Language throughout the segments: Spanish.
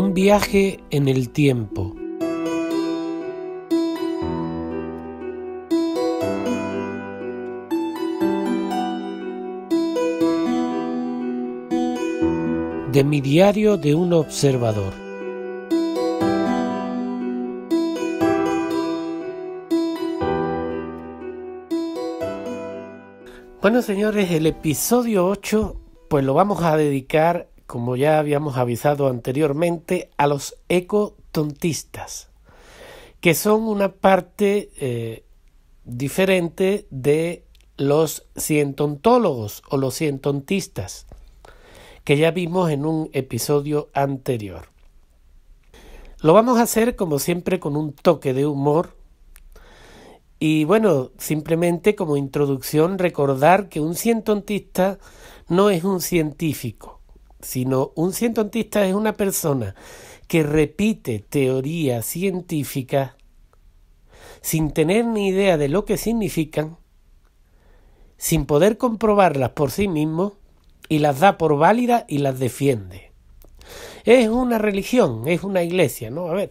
Un viaje en el tiempo. De mi diario de un observador. Bueno señores, el episodio 8 pues lo vamos a dedicar como ya habíamos avisado anteriormente, a los ecotontistas, que son una parte eh, diferente de los cientontólogos o los cientontistas, que ya vimos en un episodio anterior. Lo vamos a hacer como siempre con un toque de humor y bueno, simplemente como introducción recordar que un cientontista no es un científico sino un cientontista es una persona que repite teorías científicas sin tener ni idea de lo que significan, sin poder comprobarlas por sí mismo, y las da por válidas y las defiende. Es una religión, es una iglesia, ¿no? A ver,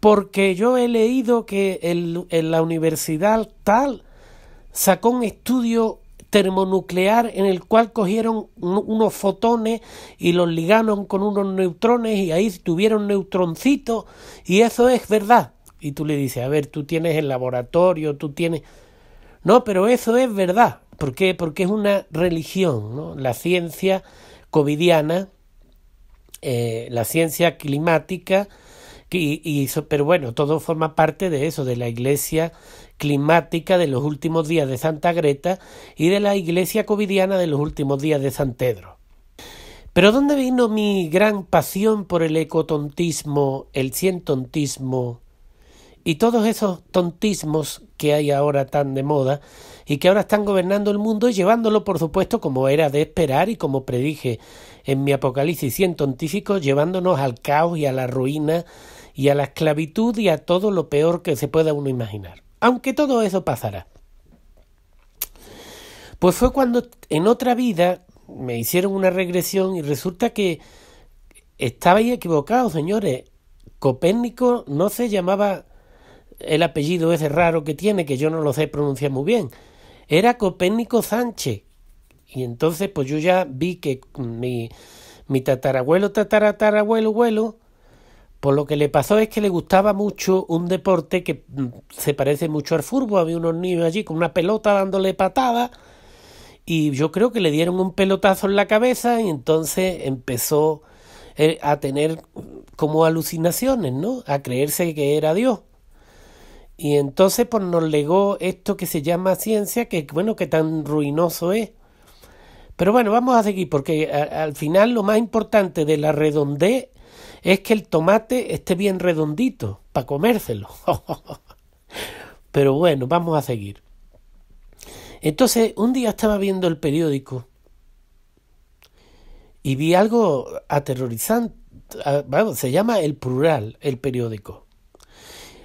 porque yo he leído que en la universidad tal sacó un estudio termonuclear en el cual cogieron unos fotones y los ligaron con unos neutrones y ahí tuvieron neutroncitos y eso es verdad. Y tú le dices, a ver, tú tienes el laboratorio, tú tienes... No, pero eso es verdad. ¿Por qué? Porque es una religión, ¿no? La ciencia covidiana, eh, la ciencia climática, y, pero bueno, todo forma parte de eso, de la iglesia climática de los últimos días de Santa Greta y de la iglesia covidiana de los últimos días de San Pedro. Pero ¿dónde vino mi gran pasión por el ecotontismo, el cientontismo y todos esos tontismos que hay ahora tan de moda y que ahora están gobernando el mundo y llevándolo, por supuesto, como era de esperar y como predije en mi Apocalipsis cientontífico, llevándonos al caos y a la ruina y a la esclavitud y a todo lo peor que se pueda uno imaginar. Aunque todo eso pasará. Pues fue cuando en otra vida me hicieron una regresión y resulta que estabais equivocado, señores. Copérnico no se llamaba el apellido ese raro que tiene, que yo no lo sé pronunciar muy bien. Era Copérnico Sánchez. Y entonces, pues yo ya vi que mi, mi tatarabuelo, tataratarabuelo abuelo, pues lo que le pasó es que le gustaba mucho un deporte que mm, se parece mucho al fútbol. Había unos niños allí con una pelota dándole patada y yo creo que le dieron un pelotazo en la cabeza y entonces empezó eh, a tener mm, como alucinaciones, ¿no? A creerse que era Dios. Y entonces pues nos legó esto que se llama ciencia, que bueno, que tan ruinoso es. Pero bueno, vamos a seguir porque al final lo más importante de la redondez es que el tomate esté bien redondito para comérselo. Pero bueno, vamos a seguir. Entonces, un día estaba viendo el periódico y vi algo aterrorizante. se llama El Plural, el periódico.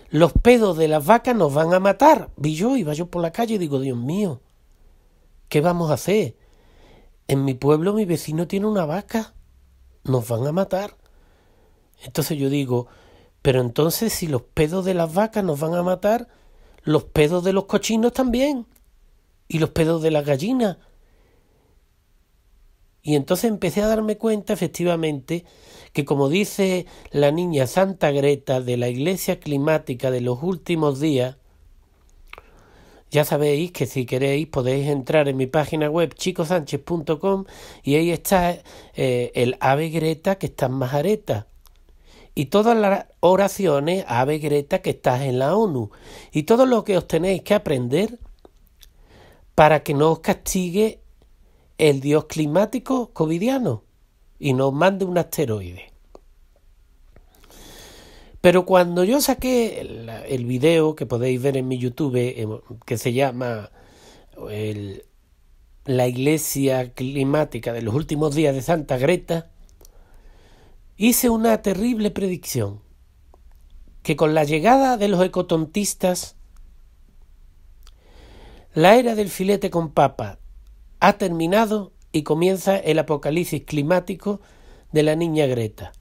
Los pedos de las vacas nos van a matar. Vi yo, iba yo por la calle y digo, Dios mío, ¿qué vamos a hacer? En mi pueblo mi vecino tiene una vaca. Nos van a matar. Entonces yo digo, pero entonces si los pedos de las vacas nos van a matar, los pedos de los cochinos también. Y los pedos de las gallinas. Y entonces empecé a darme cuenta, efectivamente, que como dice la niña Santa Greta de la Iglesia Climática de los últimos días, ya sabéis que si queréis podéis entrar en mi página web chicosánchez.com y ahí está eh, el ave Greta que está en Majareta y todas las oraciones Ave Greta que estás en la ONU y todo lo que os tenéis que aprender para que no os castigue el dios climático covidiano y nos mande un asteroide. Pero cuando yo saqué el, video que podéis ver en mi YouTube eh, que se llama La Iglesia Climática de los últimos días de Santa Greta, hice una terrible predicción, que con la llegada de los ecotontistas, la era del filete con papa ha terminado y comienza el apocalipsis climático de la niña Greta.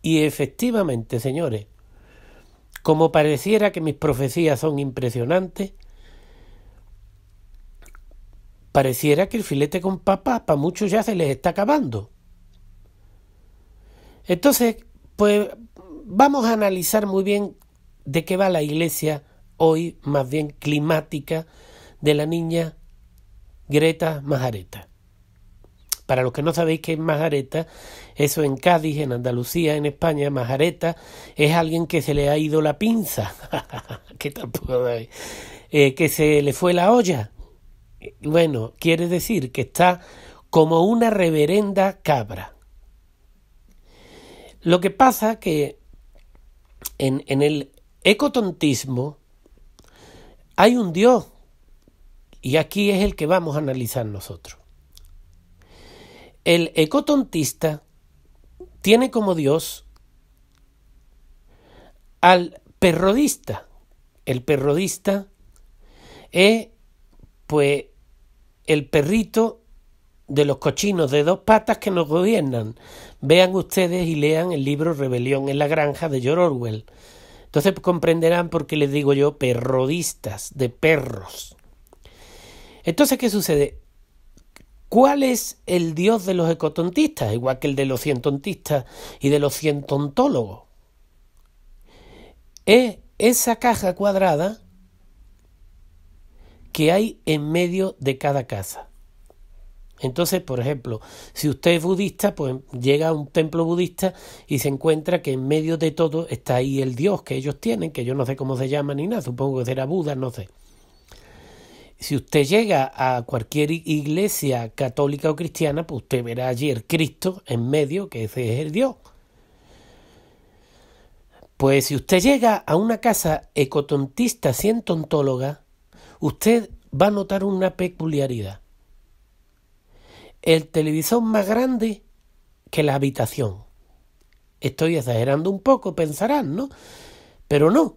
Y efectivamente, señores, como pareciera que mis profecías son impresionantes, pareciera que el filete con papa para muchos ya se les está acabando. Entonces, pues vamos a analizar muy bien de qué va la iglesia hoy, más bien climática, de la niña Greta Majareta. Para los que no sabéis qué es Majareta, eso en Cádiz, en Andalucía, en España, Majareta es alguien que se le ha ido la pinza, que tampoco eh, que se le fue la olla. Bueno, quiere decir que está como una reverenda cabra. Lo que pasa que en, el ecotontismo hay un Dios y aquí es el que vamos a analizar nosotros. El ecotontista tiene como Dios al perrodista. El perrodista es, pues, el perrito de los cochinos de dos patas que nos gobiernan, Vean ustedes y lean el libro Rebelión en la Granja de George Orwell. Entonces comprenderán por qué les digo yo perrodistas, de perros. Entonces, ¿qué sucede? ¿Cuál es el dios de los ecotontistas? Igual que el de los cientontistas y de los cientontólogos. Es esa caja cuadrada que hay en medio de cada casa. Entonces, por ejemplo, si usted es budista, pues llega a un templo budista y se encuentra que en medio de todo está ahí el dios que ellos tienen, que yo no sé cómo se llama ni nada, supongo que será Buda, no sé. Si usted llega a cualquier iglesia católica o cristiana, pues usted verá allí el Cristo en medio, que ese es el dios. Pues si usted llega a una casa ecotontista, cientontóloga, usted va a notar una peculiaridad el televisor más grande que la habitación. Estoy exagerando un poco, pensarán, ¿no? Pero no.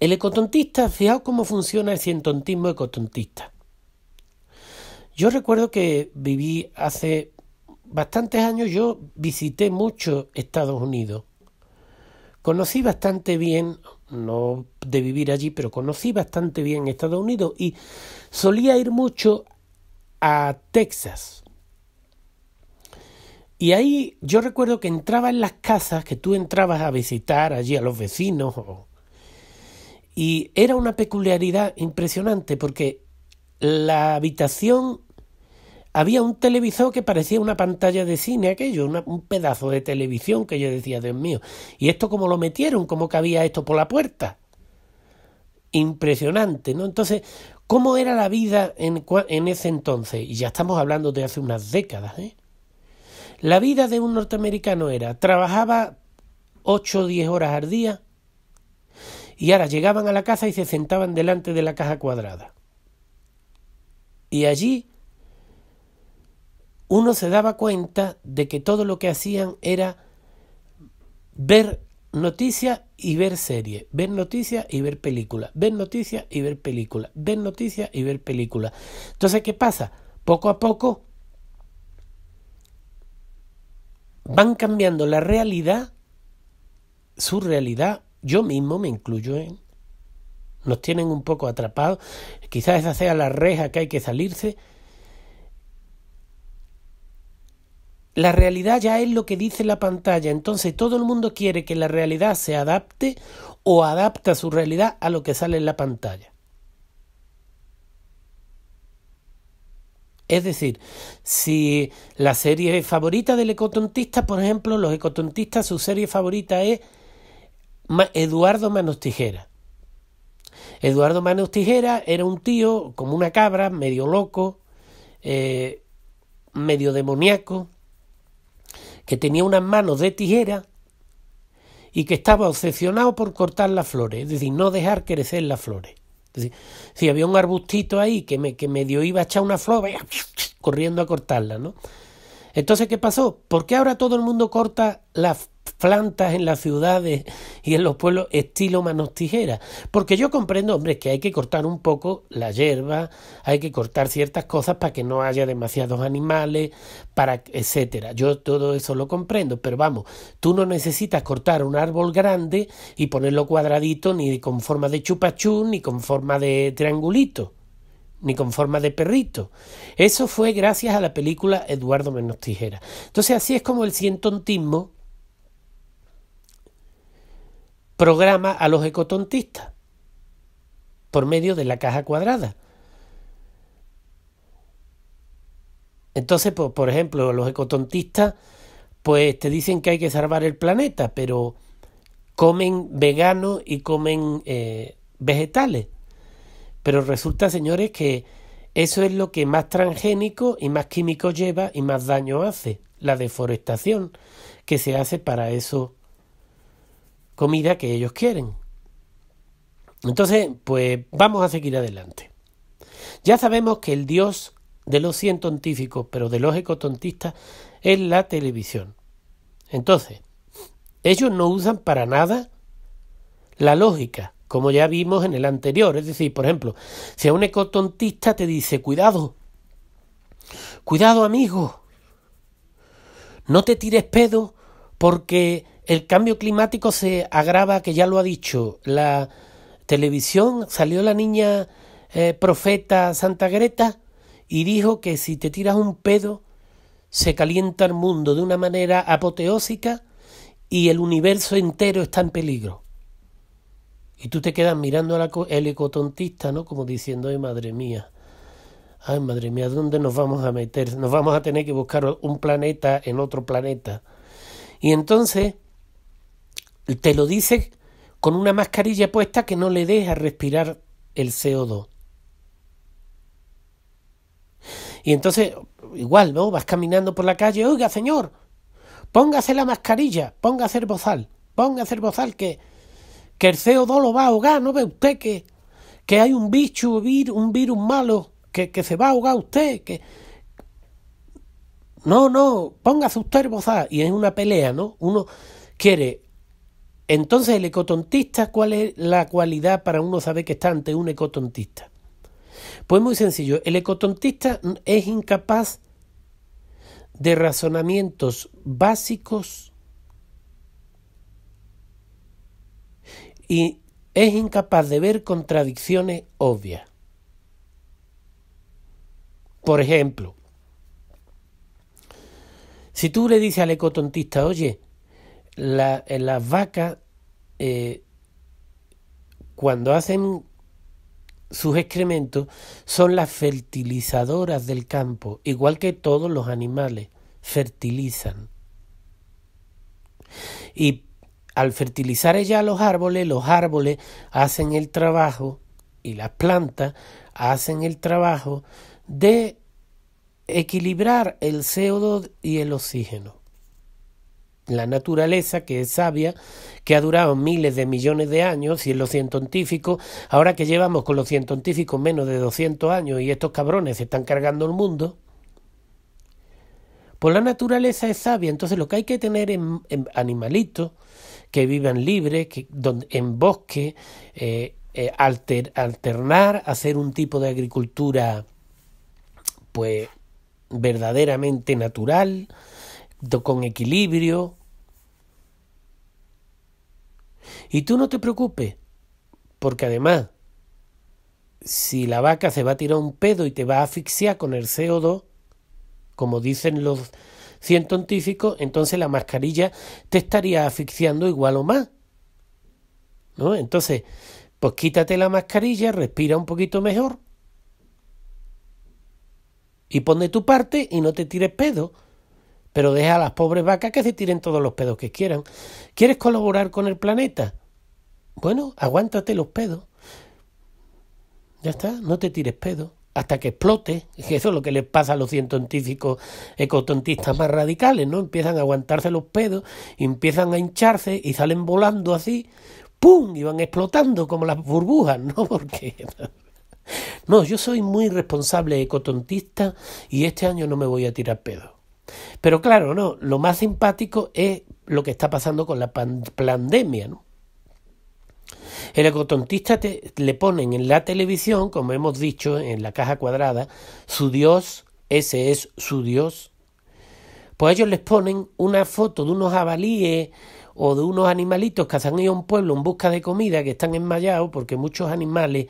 El ecotontista, fijaos cómo funciona el cientontismo ecotontista. Yo recuerdo que viví hace bastantes años, yo visité mucho Estados Unidos. Conocí bastante bien, no de vivir allí, pero conocí bastante bien Estados Unidos y solía ir mucho a Texas. Y ahí yo recuerdo que entraba en las casas que tú entrabas a visitar allí a los vecinos. y era una peculiaridad impresionante porque la habitación había un televisor que parecía una pantalla de cine, aquello, un pedazo de televisión que yo decía, Dios mío, ¿y esto como lo metieron? que cabía esto por la puerta? impresionante, ¿no? Entonces, ¿cómo era la vida en, ese entonces? Y ya estamos hablando de hace unas décadas, ¿eh? La vida de un norteamericano era, trabajaba 8 o 10 horas al día y ahora llegaban a la casa y se sentaban delante de la caja cuadrada. Y allí uno se daba cuenta de que todo lo que hacían era ver noticias y ver serie, ver noticias y ver películas, ver noticias y ver películas, ver noticias y ver películas. Entonces, ¿qué pasa? Poco a poco van cambiando la realidad, su realidad, yo mismo me incluyo en... Nos tienen un poco atrapados, quizás esa sea la reja que hay que salirse, La realidad ya es lo que dice la pantalla, entonces todo el mundo quiere que la realidad se adapte o adapta su realidad a lo que sale en la pantalla. Es decir, si la serie favorita del ecotontista, por ejemplo, los ecotontistas, su serie favorita es Eduardo Manostijera. Eduardo Manos era un tío como una cabra, medio loco, eh, medio demoníaco, que tenía unas manos de tijera y que estaba obsesionado por cortar las flores, es decir, no dejar crecer las flores. si había un arbustito ahí que, me, que medio iba a echar una flor, corriendo a cortarla, ¿no? Entonces, ¿qué pasó? ¿Por qué ahora todo el mundo corta las plantas en las ciudades y en los pueblos estilo manos tijeras. Porque yo comprendo, hombre, que hay que cortar un poco la hierba, hay que cortar ciertas cosas para que no haya demasiados animales, para etcétera. Yo todo eso lo comprendo, pero vamos, tú no necesitas cortar un árbol grande y ponerlo cuadradito ni con forma de chupachú ni con forma de triangulito ni con forma de perrito. Eso fue gracias a la película Eduardo Menos Tijera. Entonces así es como el cientontismo programa a los ecotontistas por medio de la caja cuadrada. Entonces, por ejemplo, los ecotontistas pues te dicen que hay que salvar el planeta, pero comen veganos y comen eh, vegetales. Pero resulta, señores, que eso es lo que más transgénico y más químico lleva y más daño hace, la deforestación que se hace para eso comida que ellos quieren. Entonces, pues vamos a seguir adelante. Ya sabemos que el dios de los cientontíficos, pero de los ecotontistas, es la televisión. Entonces, ellos no usan para nada la lógica, como ya vimos en el anterior. Es decir, por ejemplo, si a un ecotontista te dice, cuidado, cuidado amigo, no te tires pedo porque el cambio climático se agrava, que ya lo ha dicho la televisión. Salió la niña eh, profeta Santa Greta y dijo que si te tiras un pedo se calienta el mundo de una manera apoteósica y el universo entero está en peligro. Y tú te quedas mirando al ecotontista, ¿no? Como diciendo, ay madre mía, ay madre mía, ¿dónde nos vamos a meter? Nos vamos a tener que buscar un planeta en otro planeta. Y entonces te lo dice con una mascarilla puesta que no le deja respirar el CO2. Y entonces, igual, ¿no? Vas caminando por la calle, oiga, señor, póngase la mascarilla, póngase el bozal, póngase el bozal que, que el CO2 lo va a ahogar, ¿no ve usted que, que hay un bicho, un virus malo, que, que se va a ahogar usted, que... No, no, póngase usted el bozal. Y es una pelea, ¿no? Uno quiere entonces, el ecotontista, ¿cuál es la cualidad para uno saber que está ante un ecotontista? Pues muy sencillo, el ecotontista es incapaz de razonamientos básicos y es incapaz de ver contradicciones obvias. Por ejemplo, si tú le dices al ecotontista, oye, la, eh, las vacas, eh, cuando hacen sus excrementos, son las fertilizadoras del campo, igual que todos los animales, fertilizan. Y al fertilizar ya los árboles, los árboles hacen el trabajo y las plantas hacen el trabajo de equilibrar el CO2 y el oxígeno la naturaleza, que es sabia, que ha durado miles de millones de años, y los científicos, ahora que llevamos con los científicos menos de 200 años y estos cabrones se están cargando el mundo, pues la naturaleza es sabia, entonces lo que hay que tener en, animalitos que vivan libres, que, en bosque, eh, eh, alternar, hacer un tipo de agricultura pues verdaderamente natural, con equilibrio. Y tú no te preocupes, porque además, si la vaca se va a tirar un pedo y te va a asfixiar con el CO2, como dicen los científicos, entonces la mascarilla te estaría asfixiando igual o más. ¿No? Entonces, pues quítate la mascarilla, respira un poquito mejor y de tu parte y no te tires pedo pero deja a las pobres vacas que se tiren todos los pedos que quieran. ¿Quieres colaborar con el planeta? Bueno, aguántate los pedos. Ya está, no te tires pedos. hasta que explote, que eso es lo que les pasa a los científicos ecotontistas más radicales, ¿no? Empiezan a aguantarse los pedos, empiezan a hincharse y salen volando así, ¡pum! y van explotando como las burbujas, ¿no? Porque no, yo soy muy responsable ecotontista y este año no me voy a tirar pedos. Pero claro, no, lo más simpático es lo que está pasando con la pandemia, ¿no? El ecotontista le ponen en la televisión, como hemos dicho, en la caja cuadrada, su Dios, ese es su Dios. Pues ellos les ponen una foto de unos jabalíes o de unos animalitos que se han ido a un pueblo en busca de comida, que están enmayados, porque muchos animales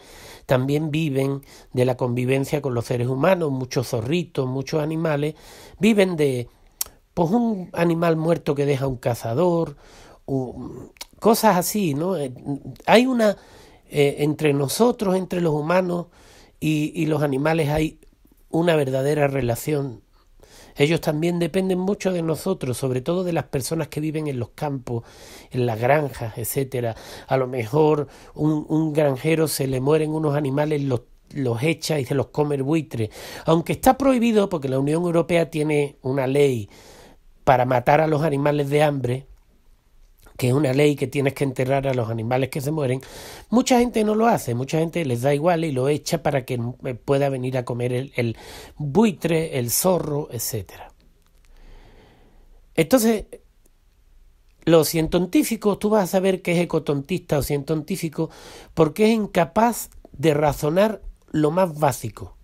también viven de la convivencia con los seres humanos, muchos zorritos, muchos animales, viven de pues un animal muerto que deja un cazador, cosas así, ¿no? Eh, hay una eh, entre nosotros, entre los humanos y, y los animales hay una verdadera relación ellos también dependen mucho de nosotros, sobre todo de las personas que viven en los campos, en las granjas, etcétera. A lo mejor un, granjero se le mueren unos animales, los echa y se los come el buitre. Aunque está prohibido, porque la Unión Europea tiene una ley para matar a los animales de hambre, que es una ley que tienes que enterrar a los animales que se mueren, mucha gente no lo hace, mucha gente les da igual y lo echa para que eh, pueda venir a comer el, buitre, el zorro, etcétera. Entonces, los cientontíficos, tú vas a saber que es ecotontista o cientontífico porque es incapaz de razonar lo más básico.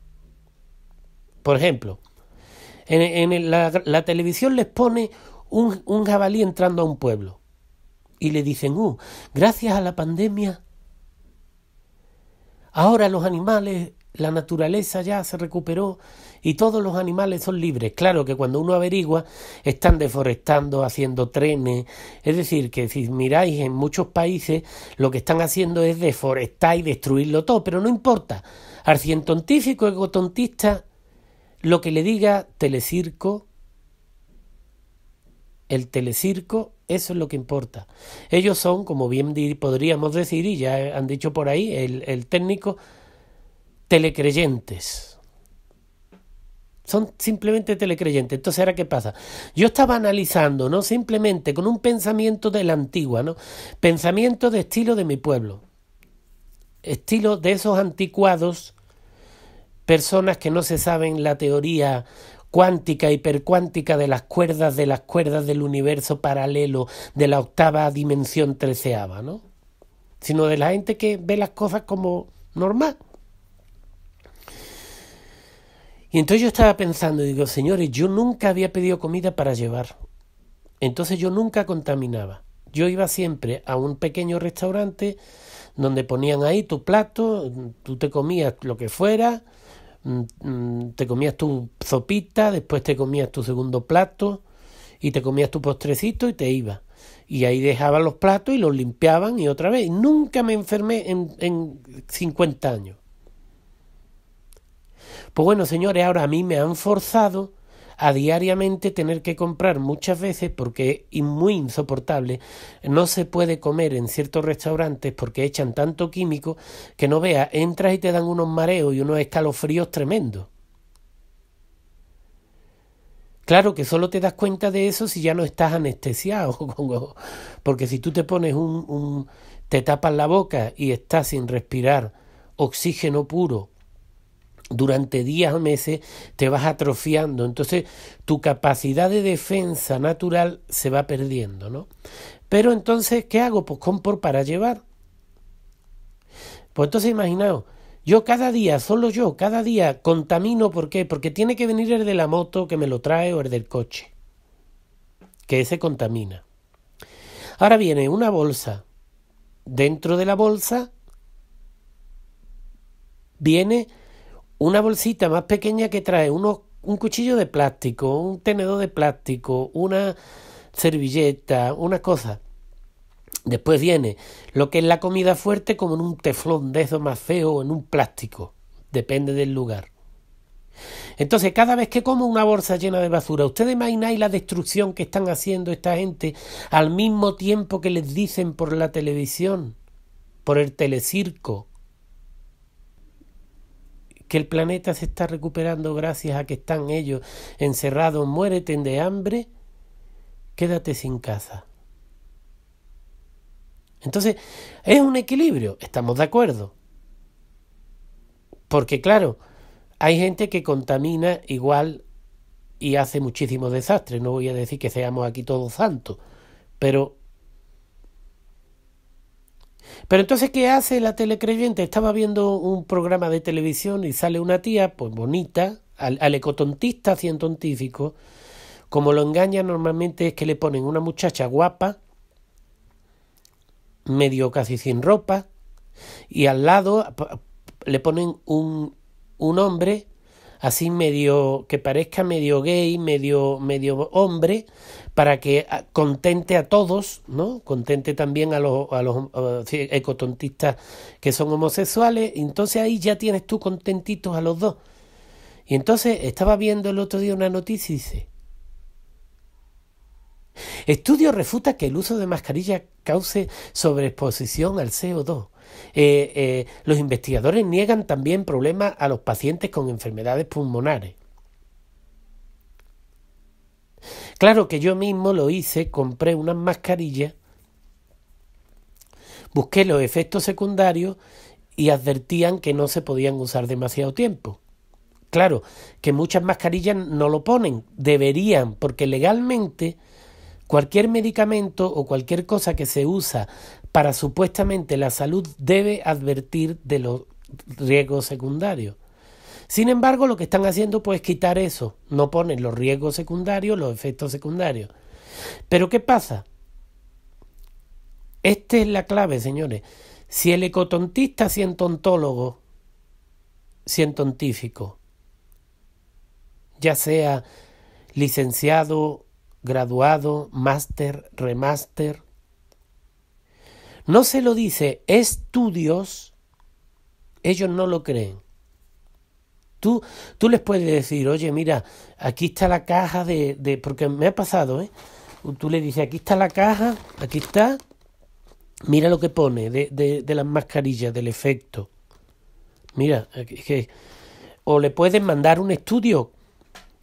Por ejemplo, en, la, televisión les pone un jabalí entrando a un pueblo y le dicen, uh, gracias a la pandemia, ahora los animales, la naturaleza ya se recuperó y todos los animales son libres. Claro que cuando uno averigua, están deforestando, haciendo trenes. Es decir, que si miráis en muchos países, lo que están haciendo es deforestar y destruirlo todo, pero no importa. Al cientontífico egotontista, lo que le diga telecirco, el telecirco eso es lo que importa. Ellos son, como bien podríamos decir, y ya han dicho por ahí el, técnico, telecreyentes. Son simplemente telecreyentes. Entonces, ¿ahora qué pasa? Yo estaba analizando, ¿no? Simplemente con un pensamiento de la antigua, ¿no? Pensamiento de estilo de mi pueblo. Estilo de esos anticuados, personas que no se saben la teoría cuántica, hipercuántica de las cuerdas, de las cuerdas del universo paralelo, de la octava dimensión treceava, ¿no? Sino de la gente que ve las cosas como normal. Y entonces yo estaba pensando, digo, señores, yo nunca había pedido comida para llevar. Entonces yo nunca contaminaba. Yo iba siempre a un pequeño restaurante donde ponían ahí tu plato, tú te comías lo que fuera, Mm, mm, te comías tu sopita, después te comías tu segundo plato y te comías tu postrecito y te ibas. Y ahí dejaban los platos y los limpiaban y otra vez. Nunca me enfermé en, en 50 años. Pues bueno, señores, ahora a mí me han forzado a diariamente tener que comprar muchas veces porque es muy insoportable. No se puede comer en ciertos restaurantes porque echan tanto químico que no veas, entras y te dan unos mareos y unos escalofríos tremendos. Claro que solo te das cuenta de eso si ya no estás anestesiado, porque si tú te pones un, un te tapas la boca y estás sin respirar oxígeno puro durante días o meses te vas atrofiando. Entonces tu capacidad de defensa natural se va perdiendo, ¿no? Pero entonces, ¿qué hago? Pues compro para llevar. Pues entonces imaginaos, yo cada día, solo yo, cada día contamino, ¿por qué? Porque tiene que venir el de la moto que me lo trae o el del coche, que ese contamina. Ahora viene una bolsa. Dentro de la bolsa viene una bolsita más pequeña que trae unos, un cuchillo de plástico, un tenedor de plástico, una servilleta, una cosa. Después viene lo que es la comida fuerte como en un teflón de eso más feo o en un plástico, depende del lugar. Entonces, cada vez que como una bolsa llena de basura, ¿ustedes imagináis la destrucción que están haciendo esta gente al mismo tiempo que les dicen por la televisión, por el telecirco, que el planeta se está recuperando gracias a que están ellos encerrados, muéreten de hambre, quédate sin casa. Entonces, es un equilibrio, estamos de acuerdo. Porque claro, hay gente que contamina igual y hace muchísimos desastres. No voy a decir que seamos aquí todos santos, pero pero entonces, ¿qué hace la telecreyente? Estaba viendo un programa de televisión y sale una tía, pues bonita, al, al ecotontista tontífico como lo engaña normalmente es que le ponen una muchacha guapa, medio casi sin ropa, y al lado le ponen un, un hombre así medio que parezca medio gay, medio medio hombre, para que ah, contente a todos, ¿no? Contente también a los a los ah, ecotontistas que son homosexuales, entonces ahí ya tienes tú contentitos a los dos. Y entonces estaba viendo el otro día una noticia y dice Estudio refuta que el uso de mascarilla cause sobreexposición al CO2. Eh, eh, los investigadores niegan también problemas a los pacientes con enfermedades pulmonares. Claro que yo mismo lo hice, compré unas mascarillas, busqué los efectos secundarios y advertían que no se podían usar demasiado tiempo. Claro, que muchas mascarillas no lo ponen, deberían, porque legalmente Cualquier medicamento o cualquier cosa que se usa para supuestamente la salud debe advertir de los riesgos secundarios. Sin embargo, lo que están haciendo pues es quitar eso, no ponen los riesgos secundarios, los efectos secundarios. Pero ¿qué pasa? Esta es la clave, señores. Si el ecotontista cientontólogo, tontífico, ya sea licenciado graduado, máster, remaster. No se lo dice estudios, ellos no lo creen. Tú, tú les puedes decir, oye, mira, aquí está la caja de, Porque me ha pasado, ¿eh? Tú le dices, aquí está la caja, aquí está, mira lo que pone de, de, de las mascarillas, del efecto. Mira, o le puedes mandar un estudio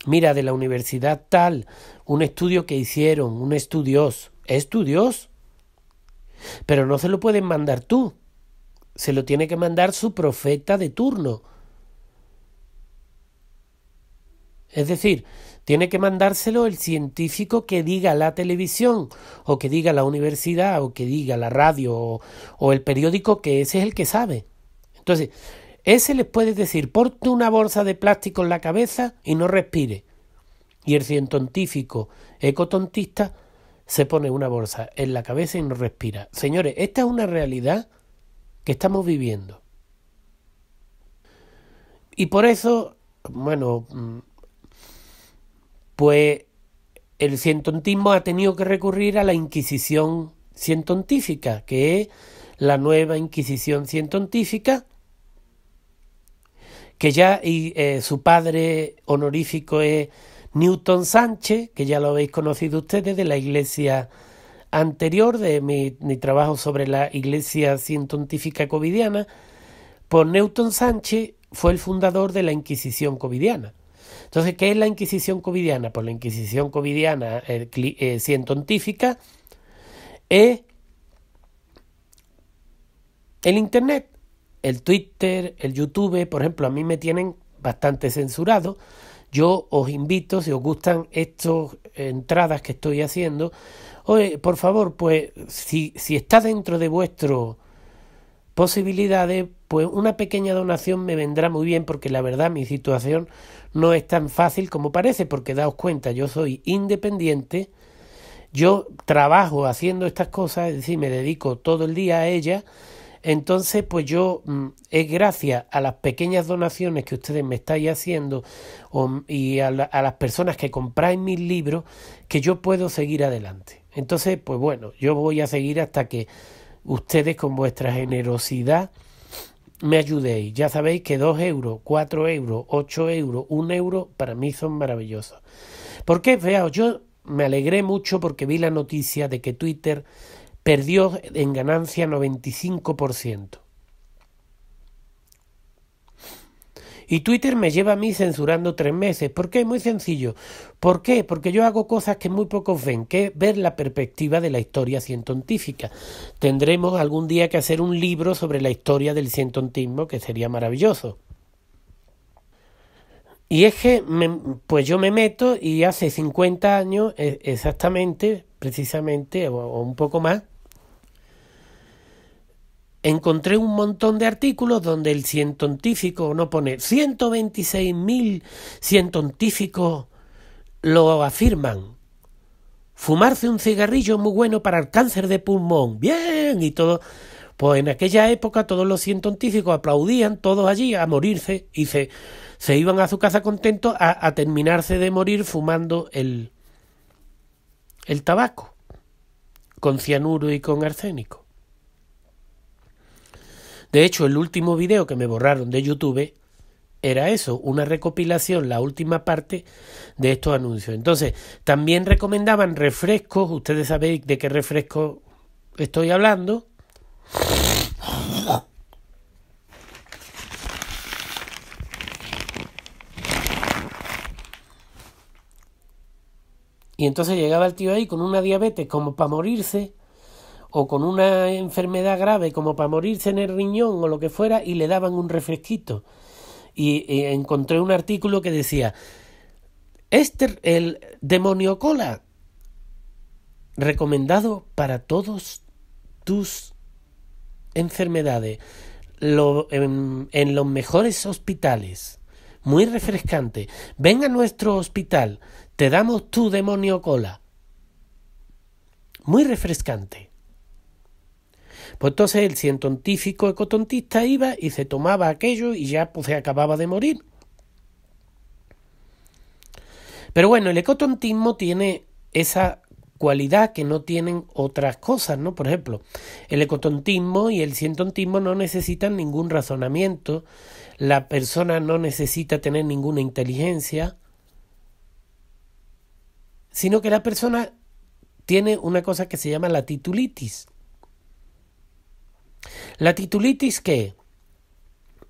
mira, de la universidad tal, un estudio que hicieron, un estudios, estudios, pero no se lo pueden mandar tú, se lo tiene que mandar su profeta de turno. Es decir, tiene que mandárselo el científico que diga la televisión, o que diga la universidad, o que diga la radio, o, o el periódico, que ese es el que sabe. Entonces, ese les puede decir, porte una bolsa de plástico en la cabeza y no respire. Y el cientontífico ecotontista se pone una bolsa en la cabeza y no respira. Señores, esta es una realidad que estamos viviendo. Y por eso, bueno, mm, pues el cientontismo ha tenido que recurrir a la Inquisición cientontífica, que es la nueva Inquisición cientontífica, que ya y, eh, su padre honorífico es Newton Sánchez, que ya lo habéis conocido ustedes de la iglesia anterior, de mi, trabajo sobre la iglesia cientontífica covidiana, por pues Newton Sánchez fue el fundador de la Inquisición covidiana. Entonces, ¿qué es la Inquisición covidiana? Pues la Inquisición covidiana eh, cientontífica es el Internet el Twitter, el YouTube, por ejemplo, a mí me tienen bastante censurado. Yo os invito, si os gustan estas entradas que estoy haciendo, por favor, pues si, si está dentro de vuestras posibilidades, pues una pequeña donación me vendrá muy bien porque la verdad mi situación no es tan fácil como parece, porque daos cuenta, yo soy independiente, yo trabajo haciendo estas cosas, es decir, me dedico todo el día a ellas entonces, pues yo mm, es gracias a las pequeñas donaciones que ustedes me estáis haciendo mm, y a, las personas que compráis mis libros que yo puedo seguir adelante. Entonces, pues bueno, yo voy a seguir hasta que ustedes con vuestra generosidad me ayudéis. Ya sabéis que 2 euros, 4 euros, 8 euros, 1 euro para mí son maravillosos. Porque, veaos, yo me alegré mucho porque vi la noticia de que Twitter perdió en ganancia 95%. Y Twitter me lleva a mí censurando tres meses. ¿Por qué? Muy sencillo. ¿Por qué? Porque yo hago cosas que muy pocos ven, que es ver la perspectiva de la historia cientontífica. Tendremos algún día que hacer un libro sobre la historia del cientontismo, que sería maravilloso. Y es que, pues yo me meto y hace 50 años, e, exactamente, precisamente, o un poco más, encontré un montón de artículos donde el cientontífico no pone 126.000 cientontíficos lo afirman. Fumarse un cigarrillo muy bueno para el cáncer de pulmón. Bien, y todo. Pues en aquella época todos los cientontíficos aplaudían, todos allí, a morirse, y se, se iban a su casa contentos a, terminarse de morir fumando el, el tabaco, con cianuro y con arsénico. De hecho, el último video que me borraron de YouTube era eso, una recopilación, la última parte de estos anuncios. Entonces, también recomendaban refrescos, ustedes sabéis de qué refresco estoy hablando. Y entonces llegaba el tío ahí con una diabetes como para morirse o con una enfermedad grave como para morirse en el riñón o lo que fuera y le daban un refresquito. Y, encontré un artículo que decía, este, el demonio cola, recomendado para todos tus enfermedades, en, en los mejores hospitales, muy refrescante, ven a nuestro hospital, te damos tu demonio cola. Muy refrescante. Pues entonces el cientontífico ecotontista iba y se tomaba aquello y ya pues, se acababa de morir. Pero bueno, el ecotontismo tiene esa cualidad que no tienen otras cosas, ¿no? Por ejemplo, el ecotontismo y el cientontismo no necesitan ningún razonamiento, la persona no necesita tener ninguna inteligencia, sino que la persona tiene una cosa que se llama la titulitis. ¿La titulitis qué?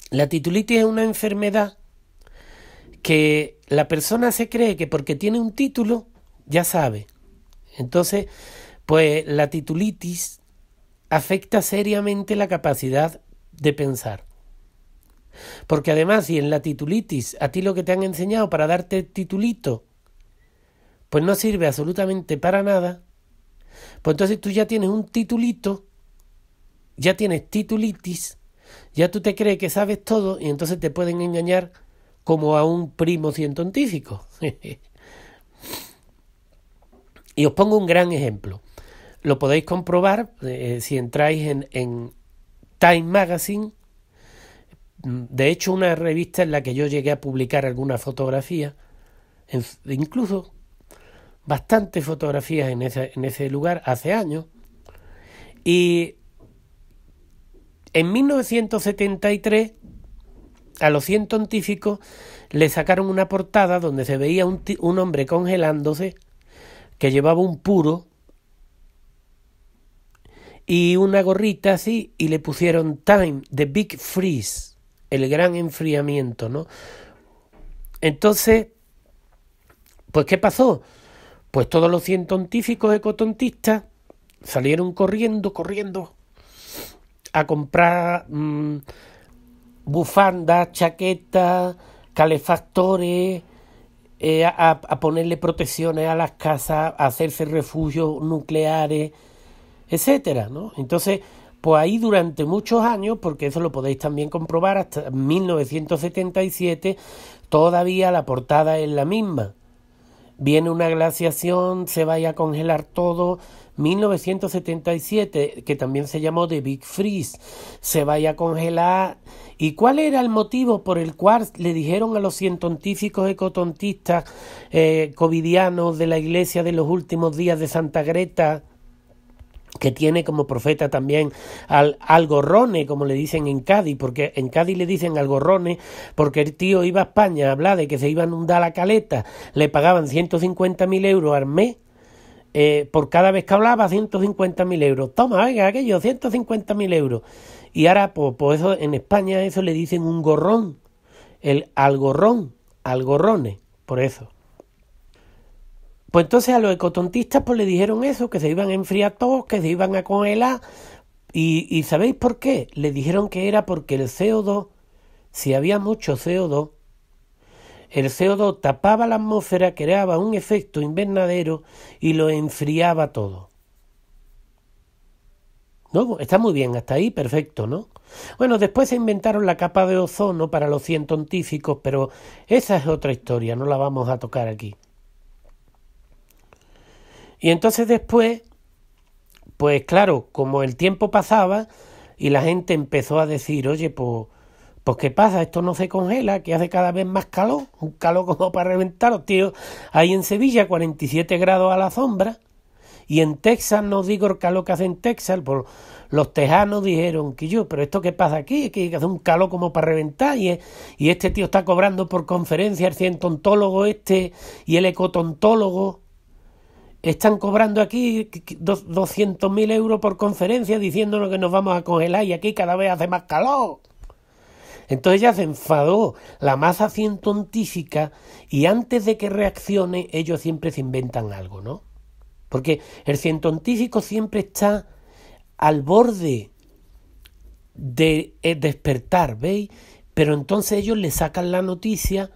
La titulitis es una enfermedad que la persona se cree que porque tiene un título ya sabe. Entonces, pues la titulitis afecta seriamente la capacidad de pensar. Porque además, si en la titulitis a ti lo que te han enseñado para darte titulito, pues no sirve absolutamente para nada, pues entonces tú ya tienes un titulito ya tienes titulitis, ya tú te crees que sabes todo y entonces te pueden engañar como a un primo científico. y os pongo un gran ejemplo. Lo podéis comprobar eh, si entráis en, Time Magazine. Mm, de hecho, una revista en la que yo llegué a publicar alguna fotografía, incluso bastantes fotografías en ese, en ese lugar hace años. Y en 1973 a los 100 tontíficos le sacaron una portada donde se veía un, hombre congelándose que llevaba un puro y una gorrita así y le pusieron Time, the Big Freeze, el gran enfriamiento, ¿no? Entonces, pues ¿qué pasó? Pues todos los científicos ecotontistas salieron corriendo, corriendo, a comprar mm, bufandas, chaquetas, calefactores, eh, a, ponerle protecciones a las casas, a hacerse refugios nucleares, etcétera, ¿no? Entonces, pues ahí durante muchos años, porque eso lo podéis también comprobar, hasta 1977 todavía la portada es la misma. Viene una glaciación, se vaya a congelar todo, 1977, que también se llamó The Big Freeze, se vaya a congelar. ¿Y cuál era el motivo por el cual le dijeron a los cientontíficos ecotontistas eh, covidianos de la Iglesia de los Últimos Días de Santa Greta? que tiene como profeta también al Algorrone, como le dicen en Cádiz, porque en Cádiz le dicen Algorrone, porque el tío iba a España a hablar de que se iba a inundar la caleta, le pagaban 150 mil euros al mes eh, por cada vez que hablaba, 150.000 euros. Toma, venga, aquello, 150.000 euros. Y ahora, pues, pues, eso, en España eso le dicen un gorrón, el algorrón, algorrones, por eso. Pues entonces a los ecotontistas pues le dijeron eso, que se iban a enfriar todos, que se iban a congelar. y ¿sabéis por qué? Le dijeron que era porque el CO2, si había mucho CO2, el CO2 tapaba la atmósfera, creaba un efecto invernadero y lo enfriaba todo. ¿No? Está muy bien, hasta ahí perfecto, ¿no? Bueno, después se inventaron la capa de ozono para los científicos, pero esa es otra historia, no la vamos a tocar aquí. Y entonces después, pues claro, como el tiempo pasaba y la gente empezó a decir, oye, pues pues ¿qué pasa? Esto no se congela, que hace cada vez más calor, un calor como para reventar, tío. Ahí en Sevilla 47 grados a la sombra. Y en Texas, no digo el calor que hace en Texas, los tejanos dijeron que yo, pero esto qué pasa aquí, que hace un calor como para reventar y, y este tío está cobrando por conferencia, el cientontólogo este y el ecotontólogo están cobrando aquí 200.000 euros por conferencia diciéndonos que nos vamos a congelar y aquí cada vez hace más calor. Entonces ya se enfadó, la masa cientontífica y antes de que reaccione, ellos siempre se inventan algo, ¿no? Porque el cientontífico siempre está al borde de eh, despertar, ¿veis? Pero entonces ellos le sacan la noticia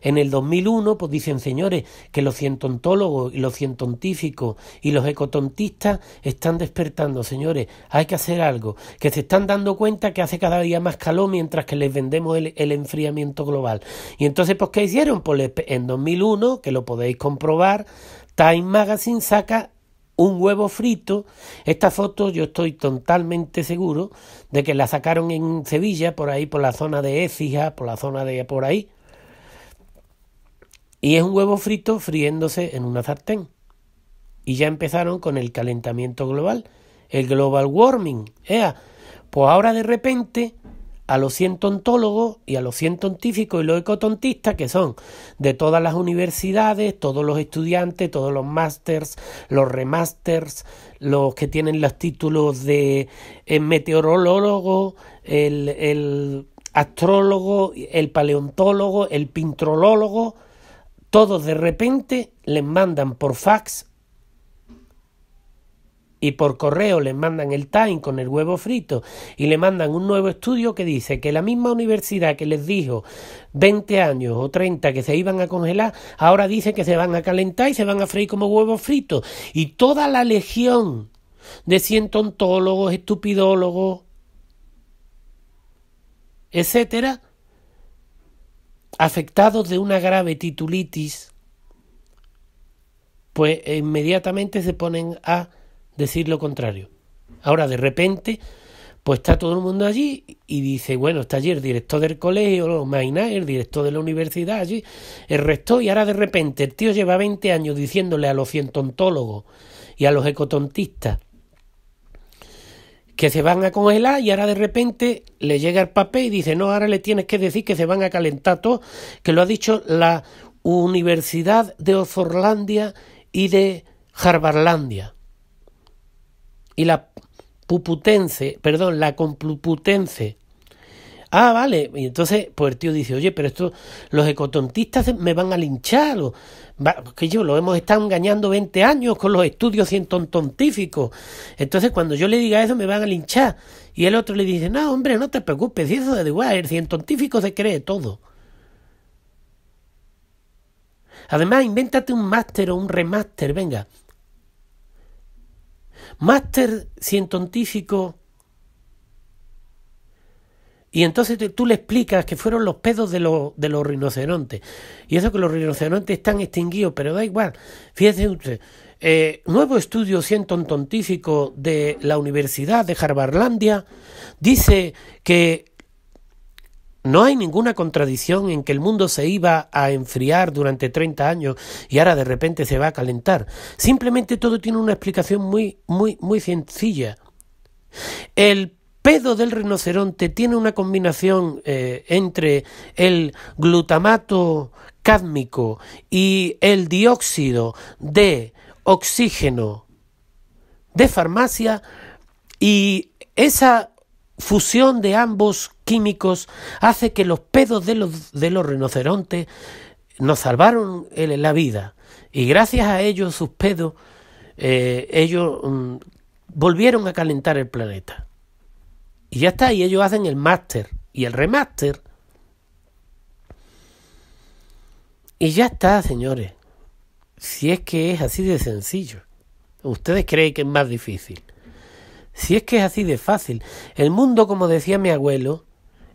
en el 2001, pues dicen, señores, que los cientontólogos y los cientontíficos y los ecotontistas están despertando, señores, hay que hacer algo, que se están dando cuenta que hace cada día más calor mientras que les vendemos el, enfriamiento global. Y entonces, pues, ¿qué hicieron? Pues en 2001, que lo podéis comprobar, Time Magazine saca un huevo frito. Esta foto yo estoy totalmente seguro de que la sacaron en Sevilla, por ahí, por la zona de Écija, por la zona de por ahí. Y es un huevo frito friéndose en una sartén. Y ya empezaron con el calentamiento global, el global warming. pues ahora de repente a los cientontólogos y a los cientontíficos y los ecotontistas que son de todas las universidades, todos los estudiantes, todos los másters, los remasters, los que tienen los títulos de el eh, meteorólogo, el, el astrólogo, el paleontólogo, el pintrolólogo, todos de repente les mandan por fax y por correo les mandan el Time con el huevo frito y le mandan un nuevo estudio que dice que la misma universidad que les dijo 20 años o 30 que se iban a congelar, ahora dice que se van a calentar y se van a freír como huevo frito Y toda la legión de cientontólogos, estupidólogos, etcétera, afectados de una grave titulitis, pues eh, inmediatamente se ponen a decir lo contrario. Ahora, de repente, pues está todo el mundo allí y dice, bueno, está allí el director del colegio, el director de la universidad, allí, el resto, y ahora de repente el tío lleva 20 años diciéndole a los cientontólogos y a los ecotontistas que se van a congelar y ahora de repente le llega el papel y dice, no, ahora le tienes que decir que se van a calentar todo, que lo ha dicho la Universidad de Ozorlandia y de Jarbarlandia. Y la Puputense, perdón, la Complutense. Ah, vale. Y entonces, pues el tío dice, oye, pero esto, los ecotontistas me van a linchar que yo lo hemos estado engañando 20 años con los estudios cientontíficos. Entonces, cuando yo le diga eso, me van a linchar. Y el otro le dice, no, hombre, no te preocupes, eso da igual, el cientontífico se cree todo. Además, invéntate un máster o un remaster, venga. Máster cientontífico y entonces tú le explicas que fueron los pedos de, los, rinocerontes. Y eso que los rinocerontes están extinguidos, pero da igual. Fíjense usted, eh, nuevo estudio cientontífico de la Universidad de Harvardlandia dice que no hay ninguna contradicción en que el mundo se iba a enfriar durante 30 años y ahora de repente se va a calentar. Simplemente todo tiene una explicación muy, muy, muy sencilla. El pedo del rinoceronte tiene una combinación eh, entre el glutamato cádmico y el dióxido de oxígeno de farmacia y esa fusión de ambos químicos hace que los pedos de los, de los rinocerontes nos salvaron eh, la vida y gracias a ellos sus pedos eh, ellos mm, volvieron a calentar el planeta. Y ya está, y ellos hacen el máster y el remaster. Y ya está, señores. Si es que es así de sencillo. Ustedes creen que es más difícil. Si es que es así de fácil. El mundo, como decía mi abuelo,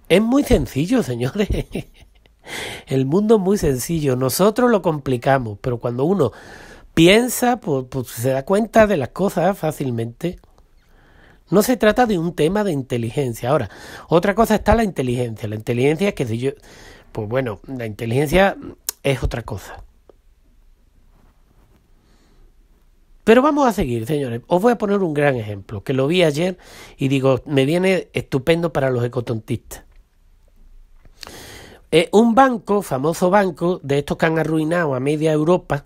es muy sencillo, señores. El mundo es muy sencillo. Nosotros lo complicamos, pero cuando uno piensa, pues, pues se da cuenta de las cosas fácilmente. No se trata de un tema de inteligencia. Ahora, otra cosa está la inteligencia. La inteligencia es que si yo... Pues bueno, la inteligencia es otra cosa. Pero vamos a seguir, señores. Os voy a poner un gran ejemplo, que lo vi ayer y digo, me viene estupendo para los ecotontistas. Eh, un banco, famoso banco, de estos que han arruinado a media Europa,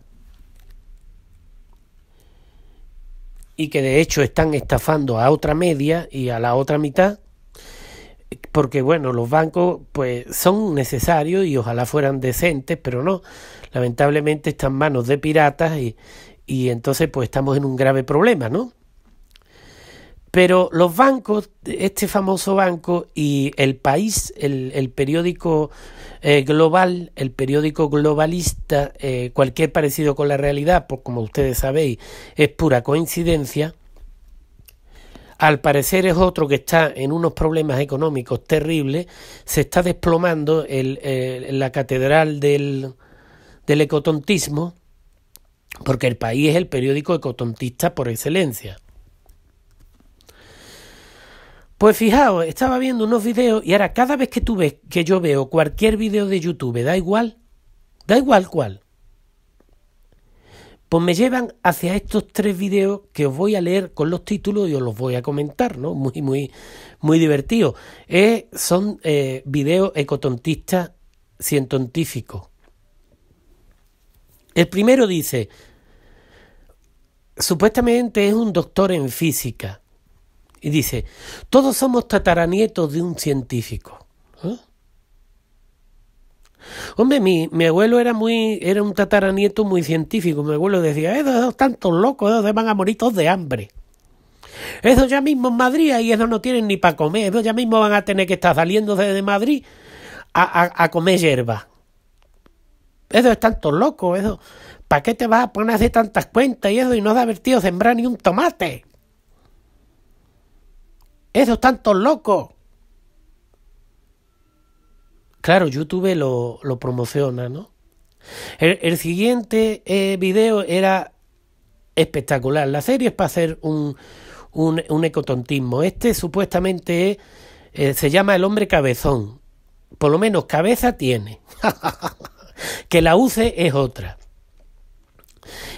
y que de hecho están estafando a otra media y a la otra mitad porque bueno, los bancos pues son necesarios y ojalá fueran decentes, pero no, lamentablemente están manos de piratas y, y entonces pues estamos en un grave problema, ¿no? Pero los bancos, este famoso banco y el país, el, periódico eh, global, el periódico globalista, eh, cualquier parecido con la realidad, pues como ustedes sabéis, es pura coincidencia, al parecer es otro que está en unos problemas económicos terribles, se está desplomando eh, la catedral del ecotontismo, porque el país es el periódico ecotontista por excelencia. Pues fijaos, estaba viendo unos videos y ahora cada vez que tú ves que yo veo cualquier video de YouTube, da igual, da igual cuál, pues me llevan hacia estos tres videos que os voy a leer con los títulos y os los voy a comentar, ¿no? Muy, muy, muy divertido. son eh, videos ecotontistas cientontíficos. El primero dice, supuestamente es un doctor en física y dice, todos somos tataranietos de un científico. Hombre, mi, mi, abuelo era muy, era un tataranieto muy científico. Mi abuelo decía, esos, tantos locos, esos van a morir todos de hambre. Esos ya mismo en Madrid, y esos no tienen ni para comer, esos ya mismo van a tener que estar saliendo de Madrid a, a, comer hierba. Esos es tantos locos, eso. ¿Para qué te vas a poner a hacer tantas cuentas y eso y no has advertido sembrar ni un tomate? ¡Esos tantos locos! Claro, YouTube lo, promociona, ¿no? El, siguiente eh, video era espectacular. La serie es para hacer un, un, ecotontismo. Este supuestamente eh, se llama El hombre cabezón. Por lo menos cabeza tiene. que la use es otra.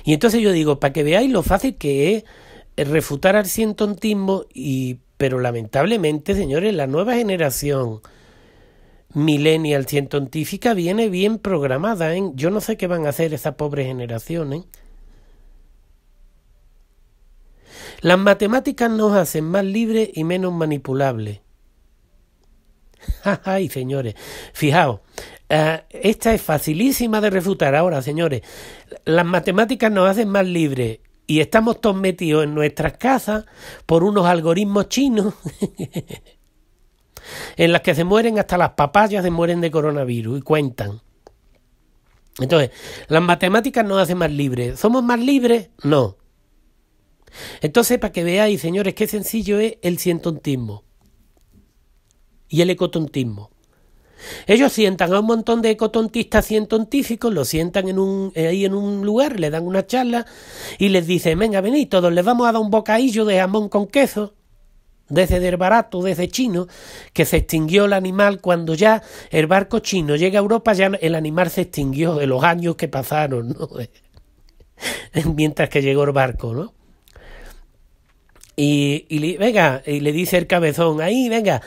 Y entonces yo digo, para que veáis lo fácil que es refutar al cientontismo y pero lamentablemente, señores, la nueva generación millennial científica viene bien programada. ¿eh? Yo no sé qué van a hacer esas pobres generaciones. ¿eh? Las matemáticas nos hacen más libres y menos manipulables. Ay, señores, fijaos, eh, esta es facilísima de refutar. Ahora, señores, las matemáticas nos hacen más libres y estamos todos metidos en nuestras casas por unos algoritmos chinos en las que se mueren hasta las papayas, se mueren de coronavirus y cuentan. Entonces, las matemáticas nos hacen más libres. ¿Somos más libres? No. Entonces, para que veáis, señores, qué sencillo es el cientontismo y el ecotontismo. Ellos sientan a un montón de ecotontistas cientontíficos, lo sientan en un, eh, ahí en un lugar, le dan una charla y les dicen, venga, venid, todos les vamos a dar un bocadillo de jamón con queso, desde el barato, desde chino, que se extinguió el animal cuando ya el barco chino llega a Europa, ya el animal se extinguió de los años que pasaron, ¿no? mientras que llegó el barco, ¿no? y, venga, y le dice el cabezón, ahí, venga,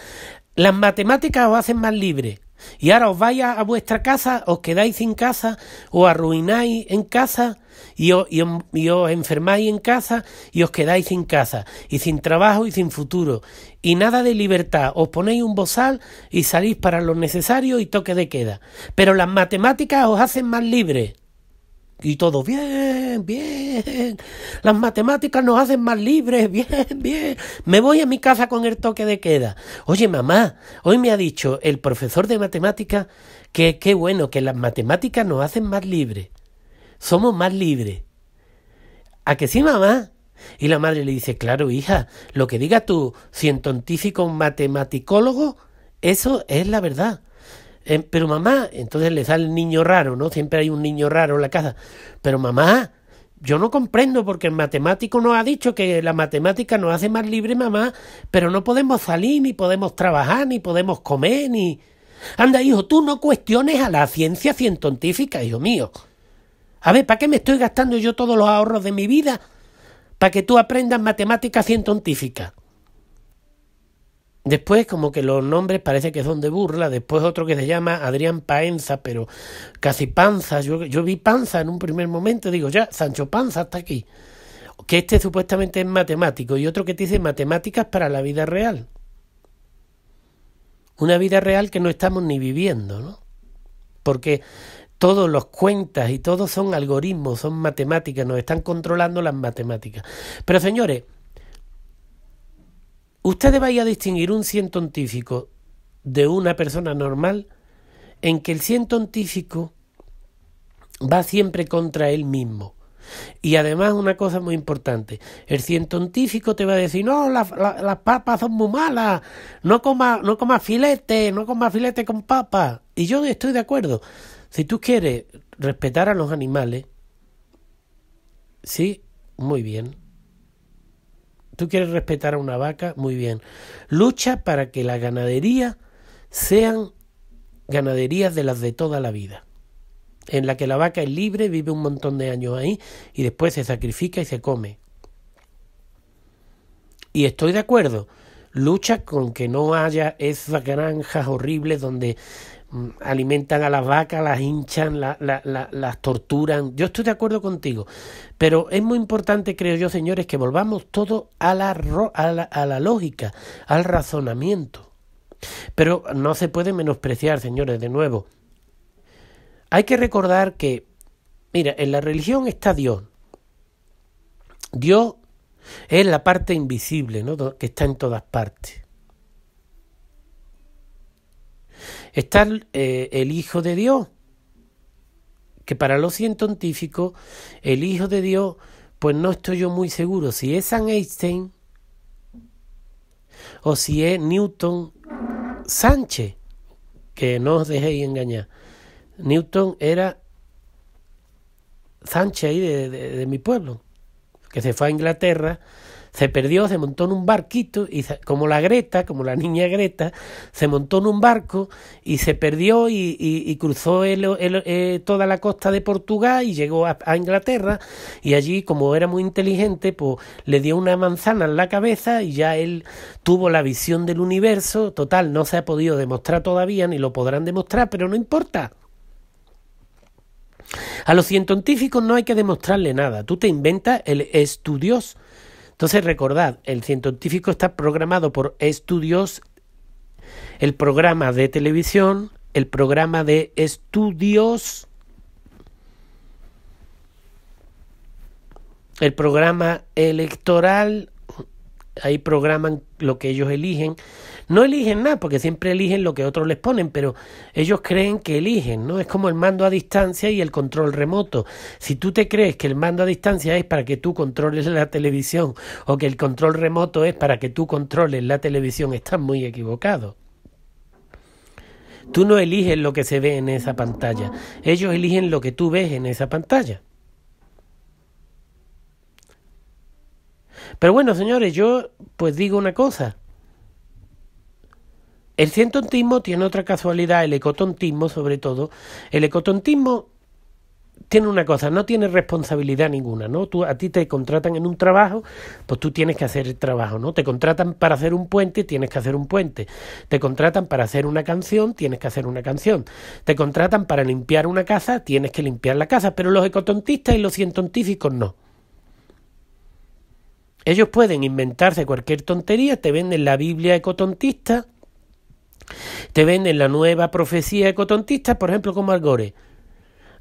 las matemáticas os hacen más libres. Y ahora os vais a, vuestra casa, os quedáis sin casa, os arruináis en casa y os, enfermáis en casa y os quedáis sin casa y sin trabajo y sin futuro. Y nada de libertad, os ponéis un bozal y salís para lo necesario y toque de queda. Pero las matemáticas os hacen más libres. Y todo, bien, bien. Las matemáticas nos hacen más libres, bien, bien. Me voy a mi casa con el toque de queda. Oye, mamá, hoy me ha dicho el profesor de matemáticas que qué bueno, que las matemáticas nos hacen más libres. Somos más libres. ¿A que sí, mamá? Y la madre le dice, claro, hija, lo que diga tu científico matematicólogo, eso es la verdad. Em, pero mamá, entonces le sale el niño raro, ¿no? Siempre hay un niño raro en la casa. Pero mamá, yo no comprendo porque el matemático nos ha dicho que la matemática nos hace más libre, mamá, pero no podemos salir, ni podemos trabajar, ni podemos comer, ni... Anda, hijo, tú no cuestiones a la ciencia científica, hijo mío. A ver, ¿para qué me estoy gastando yo todos los ahorros de mi vida? Para que tú aprendas matemática científica. Después, como que los nombres parece que son de burla. Después otro que se llama Adrián Paenza, pero casi Panza. Yo, vi Panza en un primer momento, digo, ya, Sancho Panza está aquí. Que este supuestamente es matemático y otro que te dice matemáticas para la vida real. Una vida real que no estamos ni viviendo, ¿no? Porque todos los cuentas y todos son algoritmos, son matemáticas, nos están controlando las matemáticas. Pero señores, Ustedes vayan a distinguir un científico de una persona normal en que el científico va siempre contra él mismo. Y además una cosa muy importante, el científico te va a decir, no, las papas son muy malas, no coma, no coma filete, no coma filete con papas. Y yo estoy de acuerdo. Si tú quieres respetar a los animales, sí, muy bien, tú quieres respetar a una vaca, muy bien. Lucha para que la ganadería sean ganaderías de las de toda la vida, en la que la vaca es libre, vive un montón de años ahí y después se sacrifica y se come. Y estoy de acuerdo, lucha con que no haya esas granjas horribles donde mm, alimentan a las vacas, las hinchan, las torturan. Yo estoy de acuerdo contigo, pero es muy importante, creo yo, señores, que volvamos todo a la, a la, lógica, al razonamiento. Pero no se puede menospreciar, señores, de nuevo. Hay que recordar que, mira, en la religión está Dios. Dios es la parte invisible, ¿no? Que está en todas partes. Está el eh, Hijo de Dios, que para los científicos el Hijo de Dios, pues no estoy yo muy seguro si es San Einstein o si es Newton Sánchez, que no os dejéis engañar. Newton era Sánchez de, de, de mi pueblo, que se fue a Inglaterra se perdió, se montó en un barquito, y como la Greta, como la niña Greta, se montó en un barco y se perdió y, cruzó eh, toda la costa de Portugal y llegó a, Inglaterra y allí, como era muy inteligente, pues le dio una manzana en la cabeza y ya él tuvo la visión del universo. Total, no se ha podido demostrar todavía, ni lo podrán demostrar, pero no importa. A los científicos no hay que demostrarle nada. Tú te inventas el estudios entonces recordad, el científico está programado por estudios, el programa de televisión, el programa de estudios, el programa electoral, ahí programan lo que ellos eligen, no eligen nada, porque siempre eligen lo que otros les ponen, pero ellos creen que eligen, ¿no? Es como el mando a distancia y el control remoto. Si tú te crees que el mando a distancia es para que tú controles la televisión o que el control remoto es para que tú controles la televisión, estás muy equivocado. Tú no eliges lo que se ve en esa pantalla, ellos eligen lo que tú ves en esa pantalla. Pero bueno, señores, yo pues digo una cosa. El cientontismo tiene otra casualidad, el ecotontismo sobre todo. El ecotontismo tiene una cosa, no tiene responsabilidad ninguna, ¿no? Tú, a ti te contratan en un trabajo, pues tú tienes que hacer el trabajo, ¿no? Te contratan para hacer un puente, tienes que hacer un puente. Te contratan para hacer una canción, tienes que hacer una canción. Te contratan para limpiar una casa, tienes que limpiar la casa. Pero los ecotontistas y los cientontíficos no. Ellos pueden inventarse cualquier tontería, te venden la Biblia ecotontista te venden la nueva profecía ecotontista, por ejemplo, con Margore.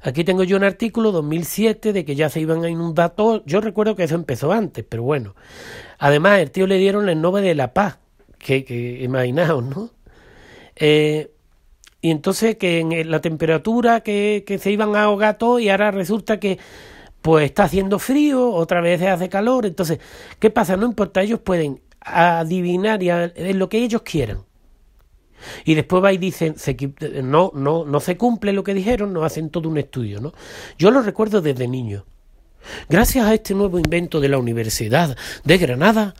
Aquí tengo yo un artículo 2007 de que ya se iban a inundar todo. Yo recuerdo que eso empezó antes, pero bueno. Además, el tío le dieron el nombre de la paz, que, imaginaos, ¿no? Eh, y entonces que en la temperatura que, se iban a ahogar todos y ahora resulta que pues está haciendo frío, otra vez hace calor. Entonces, ¿qué pasa? No importa, ellos pueden adivinar y a, lo que ellos quieran. Y después va y dicen, no, no, no se cumple lo que dijeron, no hacen todo un estudio, ¿no? Yo lo recuerdo desde niño. Gracias a este nuevo invento de la Universidad de Granada,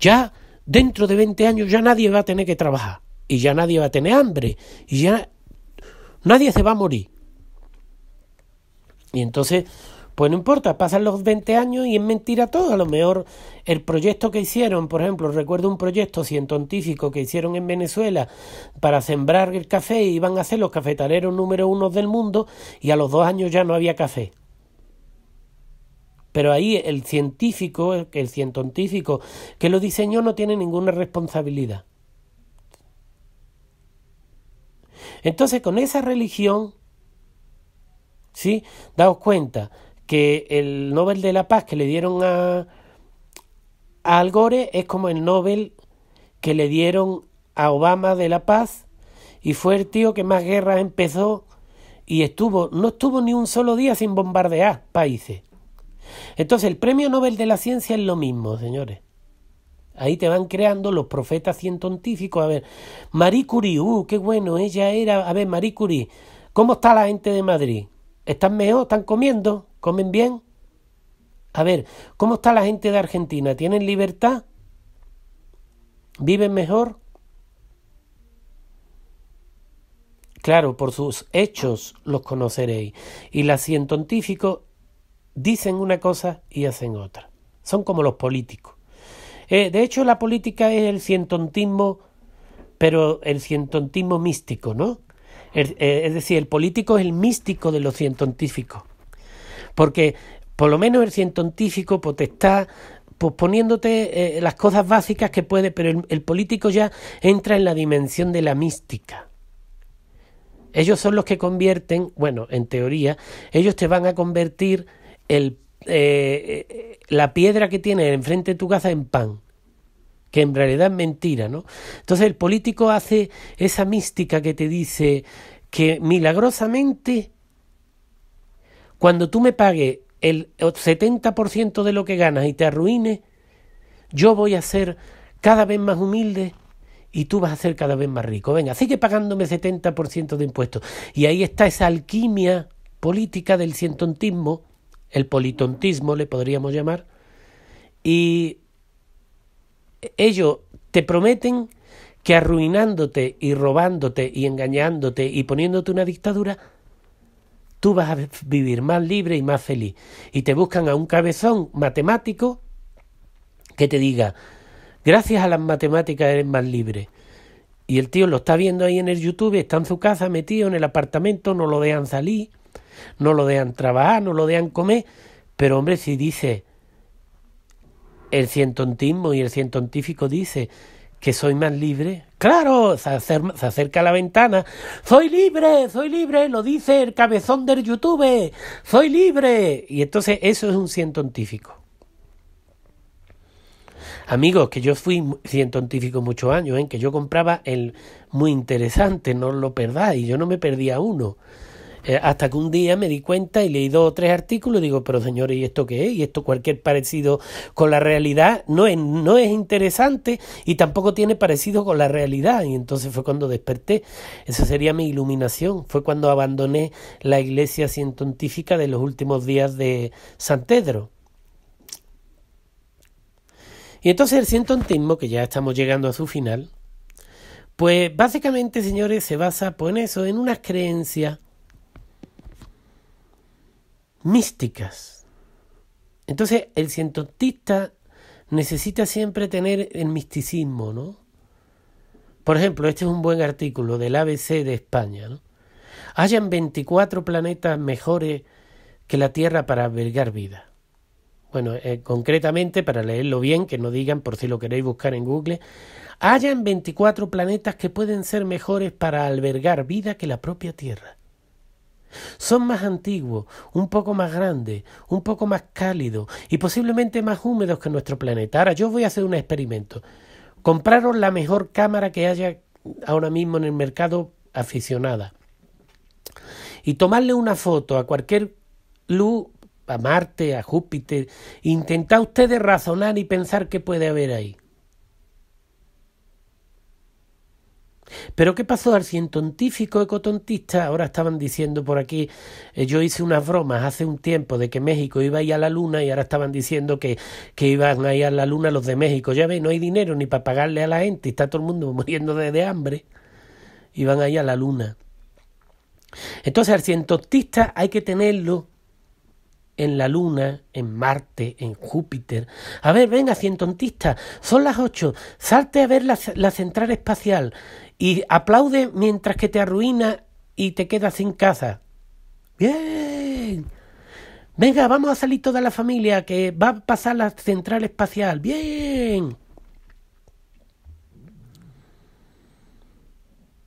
ya dentro de 20 años ya nadie va a tener que trabajar y ya nadie va a tener hambre y ya nadie se va a morir. Y entonces pues no importa, pasan los 20 años y es mentira todo. A lo mejor el proyecto que hicieron, por ejemplo, recuerdo un proyecto cientontífico que hicieron en Venezuela para sembrar el café y iban a ser los cafetaleros número uno del mundo y a los dos años ya no había café. Pero ahí el científico, el científico que lo diseñó no tiene ninguna responsabilidad. Entonces con esa religión, ¿sí? Daos cuenta, que el Nobel de la Paz que le dieron a, a Al Gore es como el Nobel que le dieron a Obama de la Paz y fue el tío que más guerras empezó y estuvo, no estuvo ni un solo día sin bombardear países. Entonces el premio Nobel de la Ciencia es lo mismo, señores. Ahí te van creando los profetas científicos. A ver, Marie Curie, uh, qué bueno, ella era. A ver, Marie Curie, ¿cómo está la gente de Madrid? ¿Están mejor? ¿Están comiendo? ¿Comen bien? A ver, ¿cómo está la gente de Argentina? ¿Tienen libertad? ¿Viven mejor? Claro, por sus hechos los conoceréis. Y los cientontíficos dicen una cosa y hacen otra. Son como los políticos. Eh, de hecho, la política es el cientontismo, pero el cientontismo místico, ¿no? Eh, es decir, el político es el místico de los cientontíficos. Porque por lo menos el científico, potestad, pues poniéndote eh, las cosas básicas que puede, pero el, político ya entra en la dimensión de la mística. Ellos son los que convierten, bueno, en teoría, ellos te van a convertir el, eh, eh, la piedra que tienes enfrente de tu casa en pan, que en realidad es mentira, ¿no? Entonces el político hace esa mística que te dice que milagrosamente cuando tú me pagues el 70% de lo que ganas y te arruines, yo voy a ser cada vez más humilde y tú vas a ser cada vez más rico. Venga, sigue pagándome 70% de impuestos. Y ahí está esa alquimia política del cientontismo, el politontismo le podríamos llamar, y ellos te prometen que arruinándote y robándote y engañándote y poniéndote una dictadura, tú vas a vivir más libre y más feliz. Y te buscan a un cabezón matemático que te diga, gracias a las matemáticas eres más libre. Y el tío lo está viendo ahí en el YouTube, está en su casa metido en el apartamento, no lo dejan salir, no lo dejan trabajar, no lo dejan comer. Pero hombre, si dice el cientontismo y el cientontífico dice que soy más libre? Claro, se, acerca a la ventana. Soy libre, soy libre, lo dice el cabezón del YouTube. Soy libre. Y entonces eso es un científico. Amigos, que yo fui científico muchos años, en ¿eh? que yo compraba el muy interesante, no lo perdáis, yo no me perdía uno. Eh, hasta que un día me di cuenta y leí dos o tres artículos y digo, pero señores, ¿y esto qué es? Y esto cualquier parecido con la realidad no es, no es interesante y tampoco tiene parecido con la realidad. Y entonces fue cuando desperté. Esa sería mi iluminación. Fue cuando abandoné la iglesia cientontífica de los últimos días de San Pedro. Y entonces el cientontismo, que ya estamos llegando a su final, pues básicamente, señores, se basa pues, en eso, en unas creencias místicas. Entonces el cientotista necesita siempre tener el misticismo, ¿no? Por ejemplo, este es un buen artículo del ABC de España, Hayan 24 planetas mejores que la Tierra para albergar vida. Bueno, eh, concretamente, para leerlo bien, que no digan por si lo queréis buscar en Google, hayan 24 planetas que pueden ser mejores para albergar vida que la propia Tierra. Son más antiguos, un poco más grandes, un poco más cálidos y posiblemente más húmedos que nuestro planeta. Ahora yo voy a hacer un experimento. Compraros la mejor cámara que haya ahora mismo en el mercado aficionada y tomarle una foto a cualquier luz, a Marte, a Júpiter, intenta ustedes razonar y pensar qué puede haber ahí. Pero ¿qué pasó al cientontífico ecotontista? Ahora estaban diciendo por aquí, eh, yo hice unas bromas hace un tiempo de que México iba a ir a la luna y ahora estaban diciendo que, que iban a ir a la luna los de México. Ya veis, no hay dinero ni para pagarle a la gente, está todo el mundo muriendo de, hambre. Iban a ir a la luna. Entonces al cientontista hay que tenerlo en la Luna, en Marte, en Júpiter. A ver, venga, cientontista, son las ocho, salte a ver la central espacial y aplaude mientras que te arruina y te quedas sin casa. Bien. Venga, vamos a salir toda la familia que va a pasar la central espacial. Bien.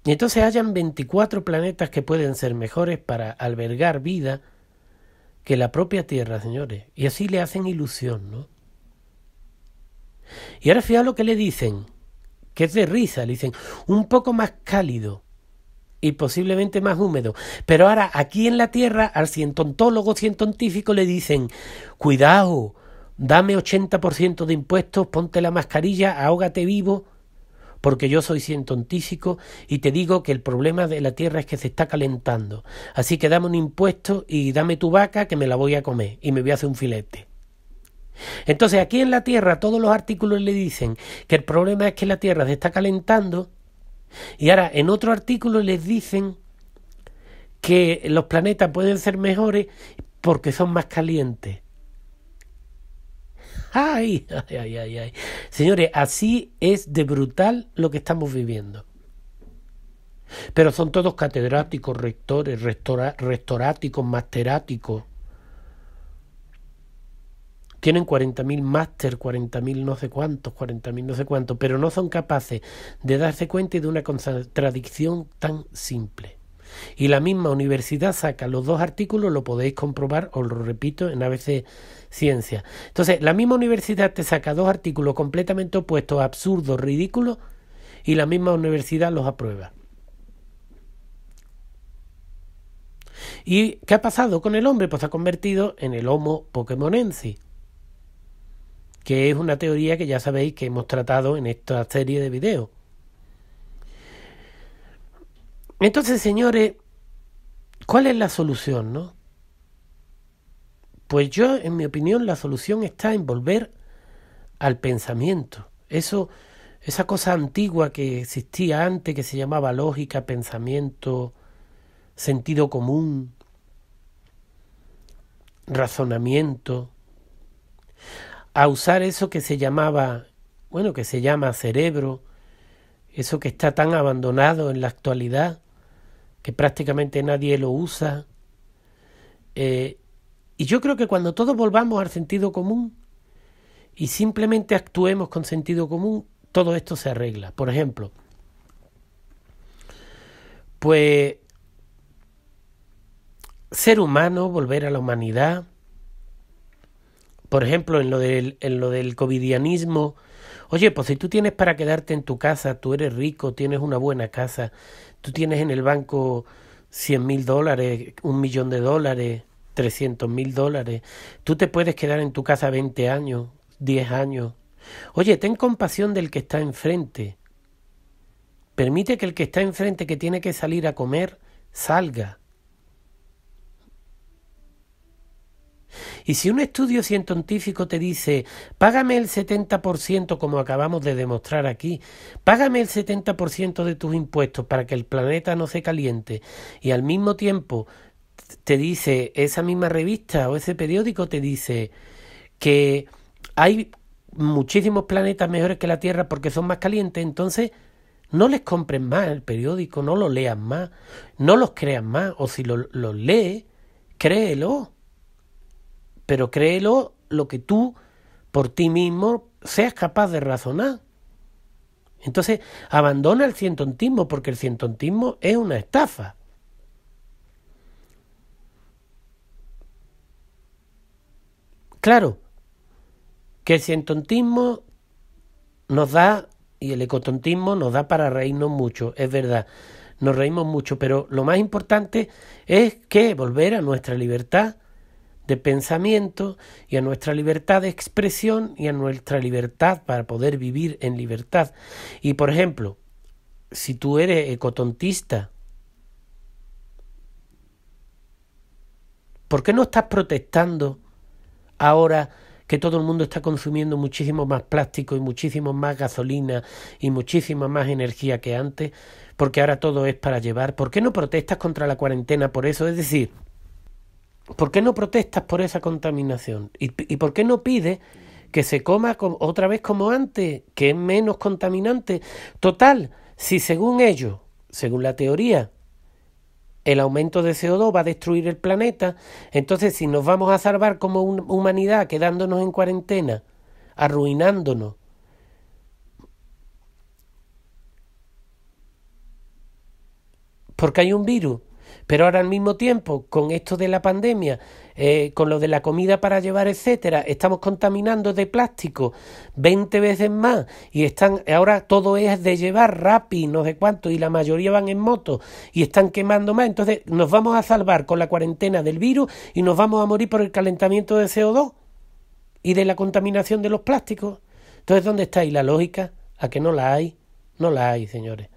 Y entonces hayan 24 planetas que pueden ser mejores para albergar vida que la propia Tierra, señores. Y así le hacen ilusión, ¿no? Y ahora fíjate lo que le dicen que es de risa, le dicen, un poco más cálido y posiblemente más húmedo. Pero ahora aquí en la Tierra al cientontólogo cientontífico le dicen, cuidado, dame 80% de impuestos, ponte la mascarilla, ahógate vivo, porque yo soy cientontífico y te digo que el problema de la Tierra es que se está calentando. Así que dame un impuesto y dame tu vaca que me la voy a comer y me voy a hacer un filete. Entonces aquí en la Tierra todos los artículos le dicen que el problema es que la Tierra se está calentando y ahora en otro artículo les dicen que los planetas pueden ser mejores porque son más calientes. ¡Ay! ¡Ay, ay, ay, Señores, así es de brutal lo que estamos viviendo. Pero son todos catedráticos, rectores, rectoráticos, restauráticos, masteráticos tienen 40.000 máster, 40.000 no sé cuántos, 40.000 no sé cuántos, pero no son capaces de darse cuenta de una contradicción tan simple. Y la misma universidad saca los dos artículos, lo podéis comprobar, os lo repito, en ABC Ciencia. Entonces, la misma universidad te saca dos artículos completamente opuestos, absurdos, ridículos, y la misma universidad los aprueba. ¿Y qué ha pasado con el hombre? Pues ha convertido en el Homo Pokémonensis que es una teoría que ya sabéis que hemos tratado en esta serie de videos. Entonces, señores, ¿cuál es la solución, no? Pues yo, en mi opinión, la solución está en volver al pensamiento. Eso, esa cosa antigua que existía antes, que se llamaba lógica, pensamiento, sentido común, razonamiento, a usar eso que se llamaba, bueno, que se llama cerebro, eso que está tan abandonado en la actualidad, que prácticamente nadie lo usa. Eh, y yo creo que cuando todos volvamos al sentido común y simplemente actuemos con sentido común, todo esto se arregla. Por ejemplo, pues ser humano, volver a la humanidad, por ejemplo, en lo del, en lo del covidianismo, oye, pues si tú tienes para quedarte en tu casa, tú eres rico, tienes una buena casa, tú tienes en el banco cien mil dólares, un millón de dólares, trescientos mil dólares, tú te puedes quedar en tu casa 20 años, 10 años. Oye, ten compasión del que está enfrente. Permite que el que está enfrente, que tiene que salir a comer, salga. Y si un estudio científico te dice, págame el 70% como acabamos de demostrar aquí, págame el 70% de tus impuestos para que el planeta no se caliente y al mismo tiempo te dice esa misma revista o ese periódico te dice que hay muchísimos planetas mejores que la Tierra porque son más calientes, entonces no les compren más el periódico, no lo lean más, no los crean más, o si los lee, créelo pero créelo lo que tú por ti mismo seas capaz de razonar. Entonces, abandona el cientontismo porque el cientontismo es una estafa. Claro, que el cientontismo nos da, y el ecotontismo nos da para reírnos mucho, es verdad, nos reímos mucho, pero lo más importante es que volver a nuestra libertad de pensamiento y a nuestra libertad de expresión y a nuestra libertad para poder vivir en libertad. Y por ejemplo, si tú eres ecotontista, ¿por qué no estás protestando ahora que todo el mundo está consumiendo muchísimo más plástico y muchísimo más gasolina y muchísima más energía que antes? Porque ahora todo es para llevar. ¿Por qué no protestas contra la cuarentena por eso? Es decir, ¿Por qué no protestas por esa contaminación? ¿Y, por qué no pides que se coma otra vez como antes, que es menos contaminante? Total, si según ellos, según la teoría, el aumento de CO2 va a destruir el planeta, entonces si nos vamos a salvar como humanidad quedándonos en cuarentena, arruinándonos, porque hay un virus, pero ahora al mismo tiempo, con esto de la pandemia, eh, con lo de la comida para llevar, etcétera, estamos contaminando de plástico 20 veces más y están ahora todo es de llevar rápido no sé cuánto, y la mayoría van en moto y están quemando más. Entonces, nos vamos a salvar con la cuarentena del virus y nos vamos a morir por el calentamiento de CO2 y de la contaminación de los plásticos. Entonces, ¿dónde está ahí la lógica? A que no la hay. No la hay, señores.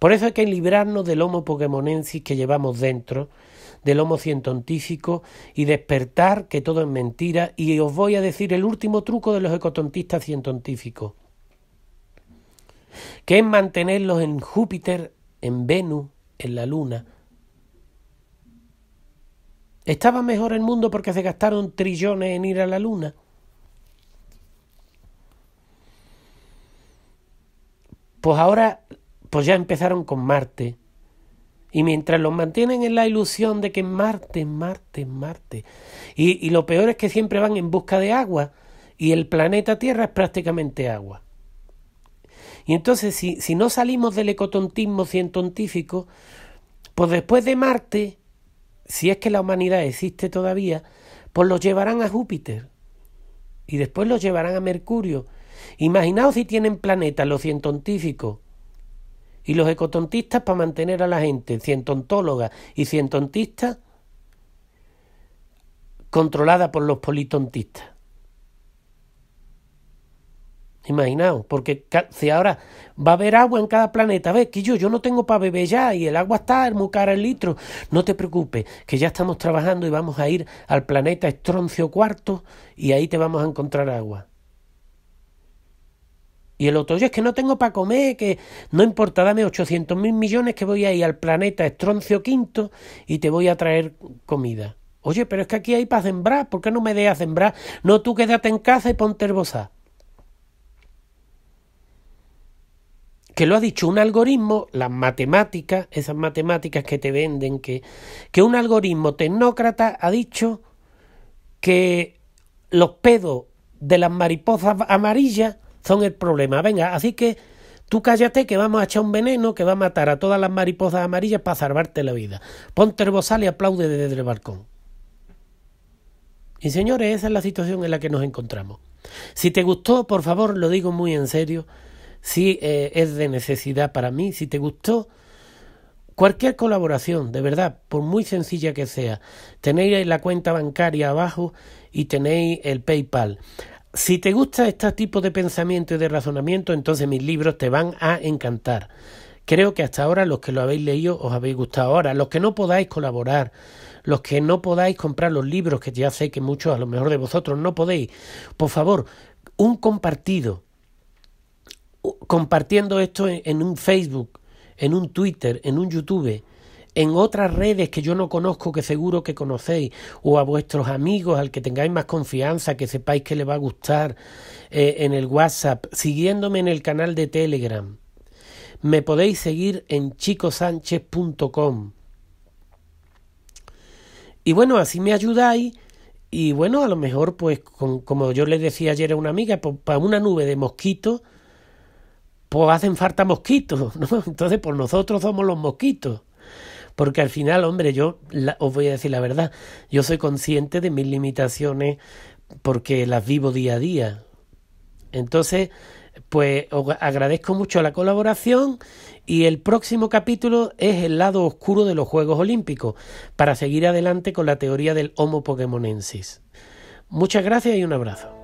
Por eso hay que librarnos del Homo Pokémonensis que llevamos dentro, del Homo Cientontífico y despertar que todo es mentira. Y os voy a decir el último truco de los ecotontistas cientontíficos, que es mantenerlos en Júpiter, en Venus, en la Luna. ¿Estaba mejor el mundo porque se gastaron trillones en ir a la Luna? Pues ahora pues ya empezaron con Marte. Y mientras los mantienen en la ilusión de que Marte, Marte, Marte. Y, lo peor es que siempre van en busca de agua y el planeta Tierra es prácticamente agua. Y entonces si, si no salimos del ecotontismo cientontífico, pues después de Marte, si es que la humanidad existe todavía, pues los llevarán a Júpiter y después los llevarán a Mercurio. Imaginaos si tienen planetas los cientontíficos y los ecotontistas para mantener a la gente cientontóloga y cientontistas controlada por los politontistas. Imaginaos, porque si ahora va a haber agua en cada planeta, ves que yo, yo no tengo para beber ya y el agua está muy cara el litro, no te preocupes, que ya estamos trabajando y vamos a ir al planeta Estroncio Cuarto y ahí te vamos a encontrar agua. Y el otro, oye, es que no tengo para comer, que no importa, dame 800 mil millones que voy a ir al planeta Estroncio Quinto y te voy a traer comida. Oye, pero es que aquí hay para sembrar, ¿por qué no me dejas sembrar? No, tú quédate en casa y ponte herbosa. Que lo ha dicho un algoritmo, las matemáticas, esas matemáticas que te venden, que, que un algoritmo tecnócrata ha dicho que los pedos de las mariposas amarillas son el problema. Venga, así que tú cállate que vamos a echar un veneno que va a matar a todas las mariposas amarillas para salvarte la vida. Ponte el bozal y aplaude desde el balcón. Y señores, esa es la situación en la que nos encontramos. Si te gustó, por favor, lo digo muy en serio, si eh, es de necesidad para mí, si te gustó, cualquier colaboración, de verdad, por muy sencilla que sea, tenéis la cuenta bancaria abajo y tenéis el PayPal. Si te gusta este tipo de pensamiento y de razonamiento, entonces mis libros te van a encantar. Creo que hasta ahora los que lo habéis leído os habéis gustado. Ahora, los que no podáis colaborar, los que no podáis comprar los libros, que ya sé que muchos, a lo mejor de vosotros, no podéis, por favor, un compartido, compartiendo esto en, un Facebook, en un Twitter, en un YouTube, en otras redes que yo no conozco, que seguro que conocéis, o a vuestros amigos, al que tengáis más confianza, que sepáis que le va a gustar, eh, en el WhatsApp, siguiéndome en el canal de Telegram. Me podéis seguir en chicosánchez.com. Y bueno, así me ayudáis. Y bueno, a lo mejor, pues, como yo le decía ayer a una amiga, pues, para una nube de mosquitos, pues hacen falta mosquitos, ¿no? Entonces, pues nosotros somos los mosquitos. Porque al final, hombre, yo os voy a decir la verdad, yo soy consciente de mis limitaciones porque las vivo día a día. Entonces, pues agradezco mucho la colaboración y el próximo capítulo es el lado oscuro de los Juegos Olímpicos, para seguir adelante con la teoría del Homo Pokémonensis. Muchas gracias y un abrazo.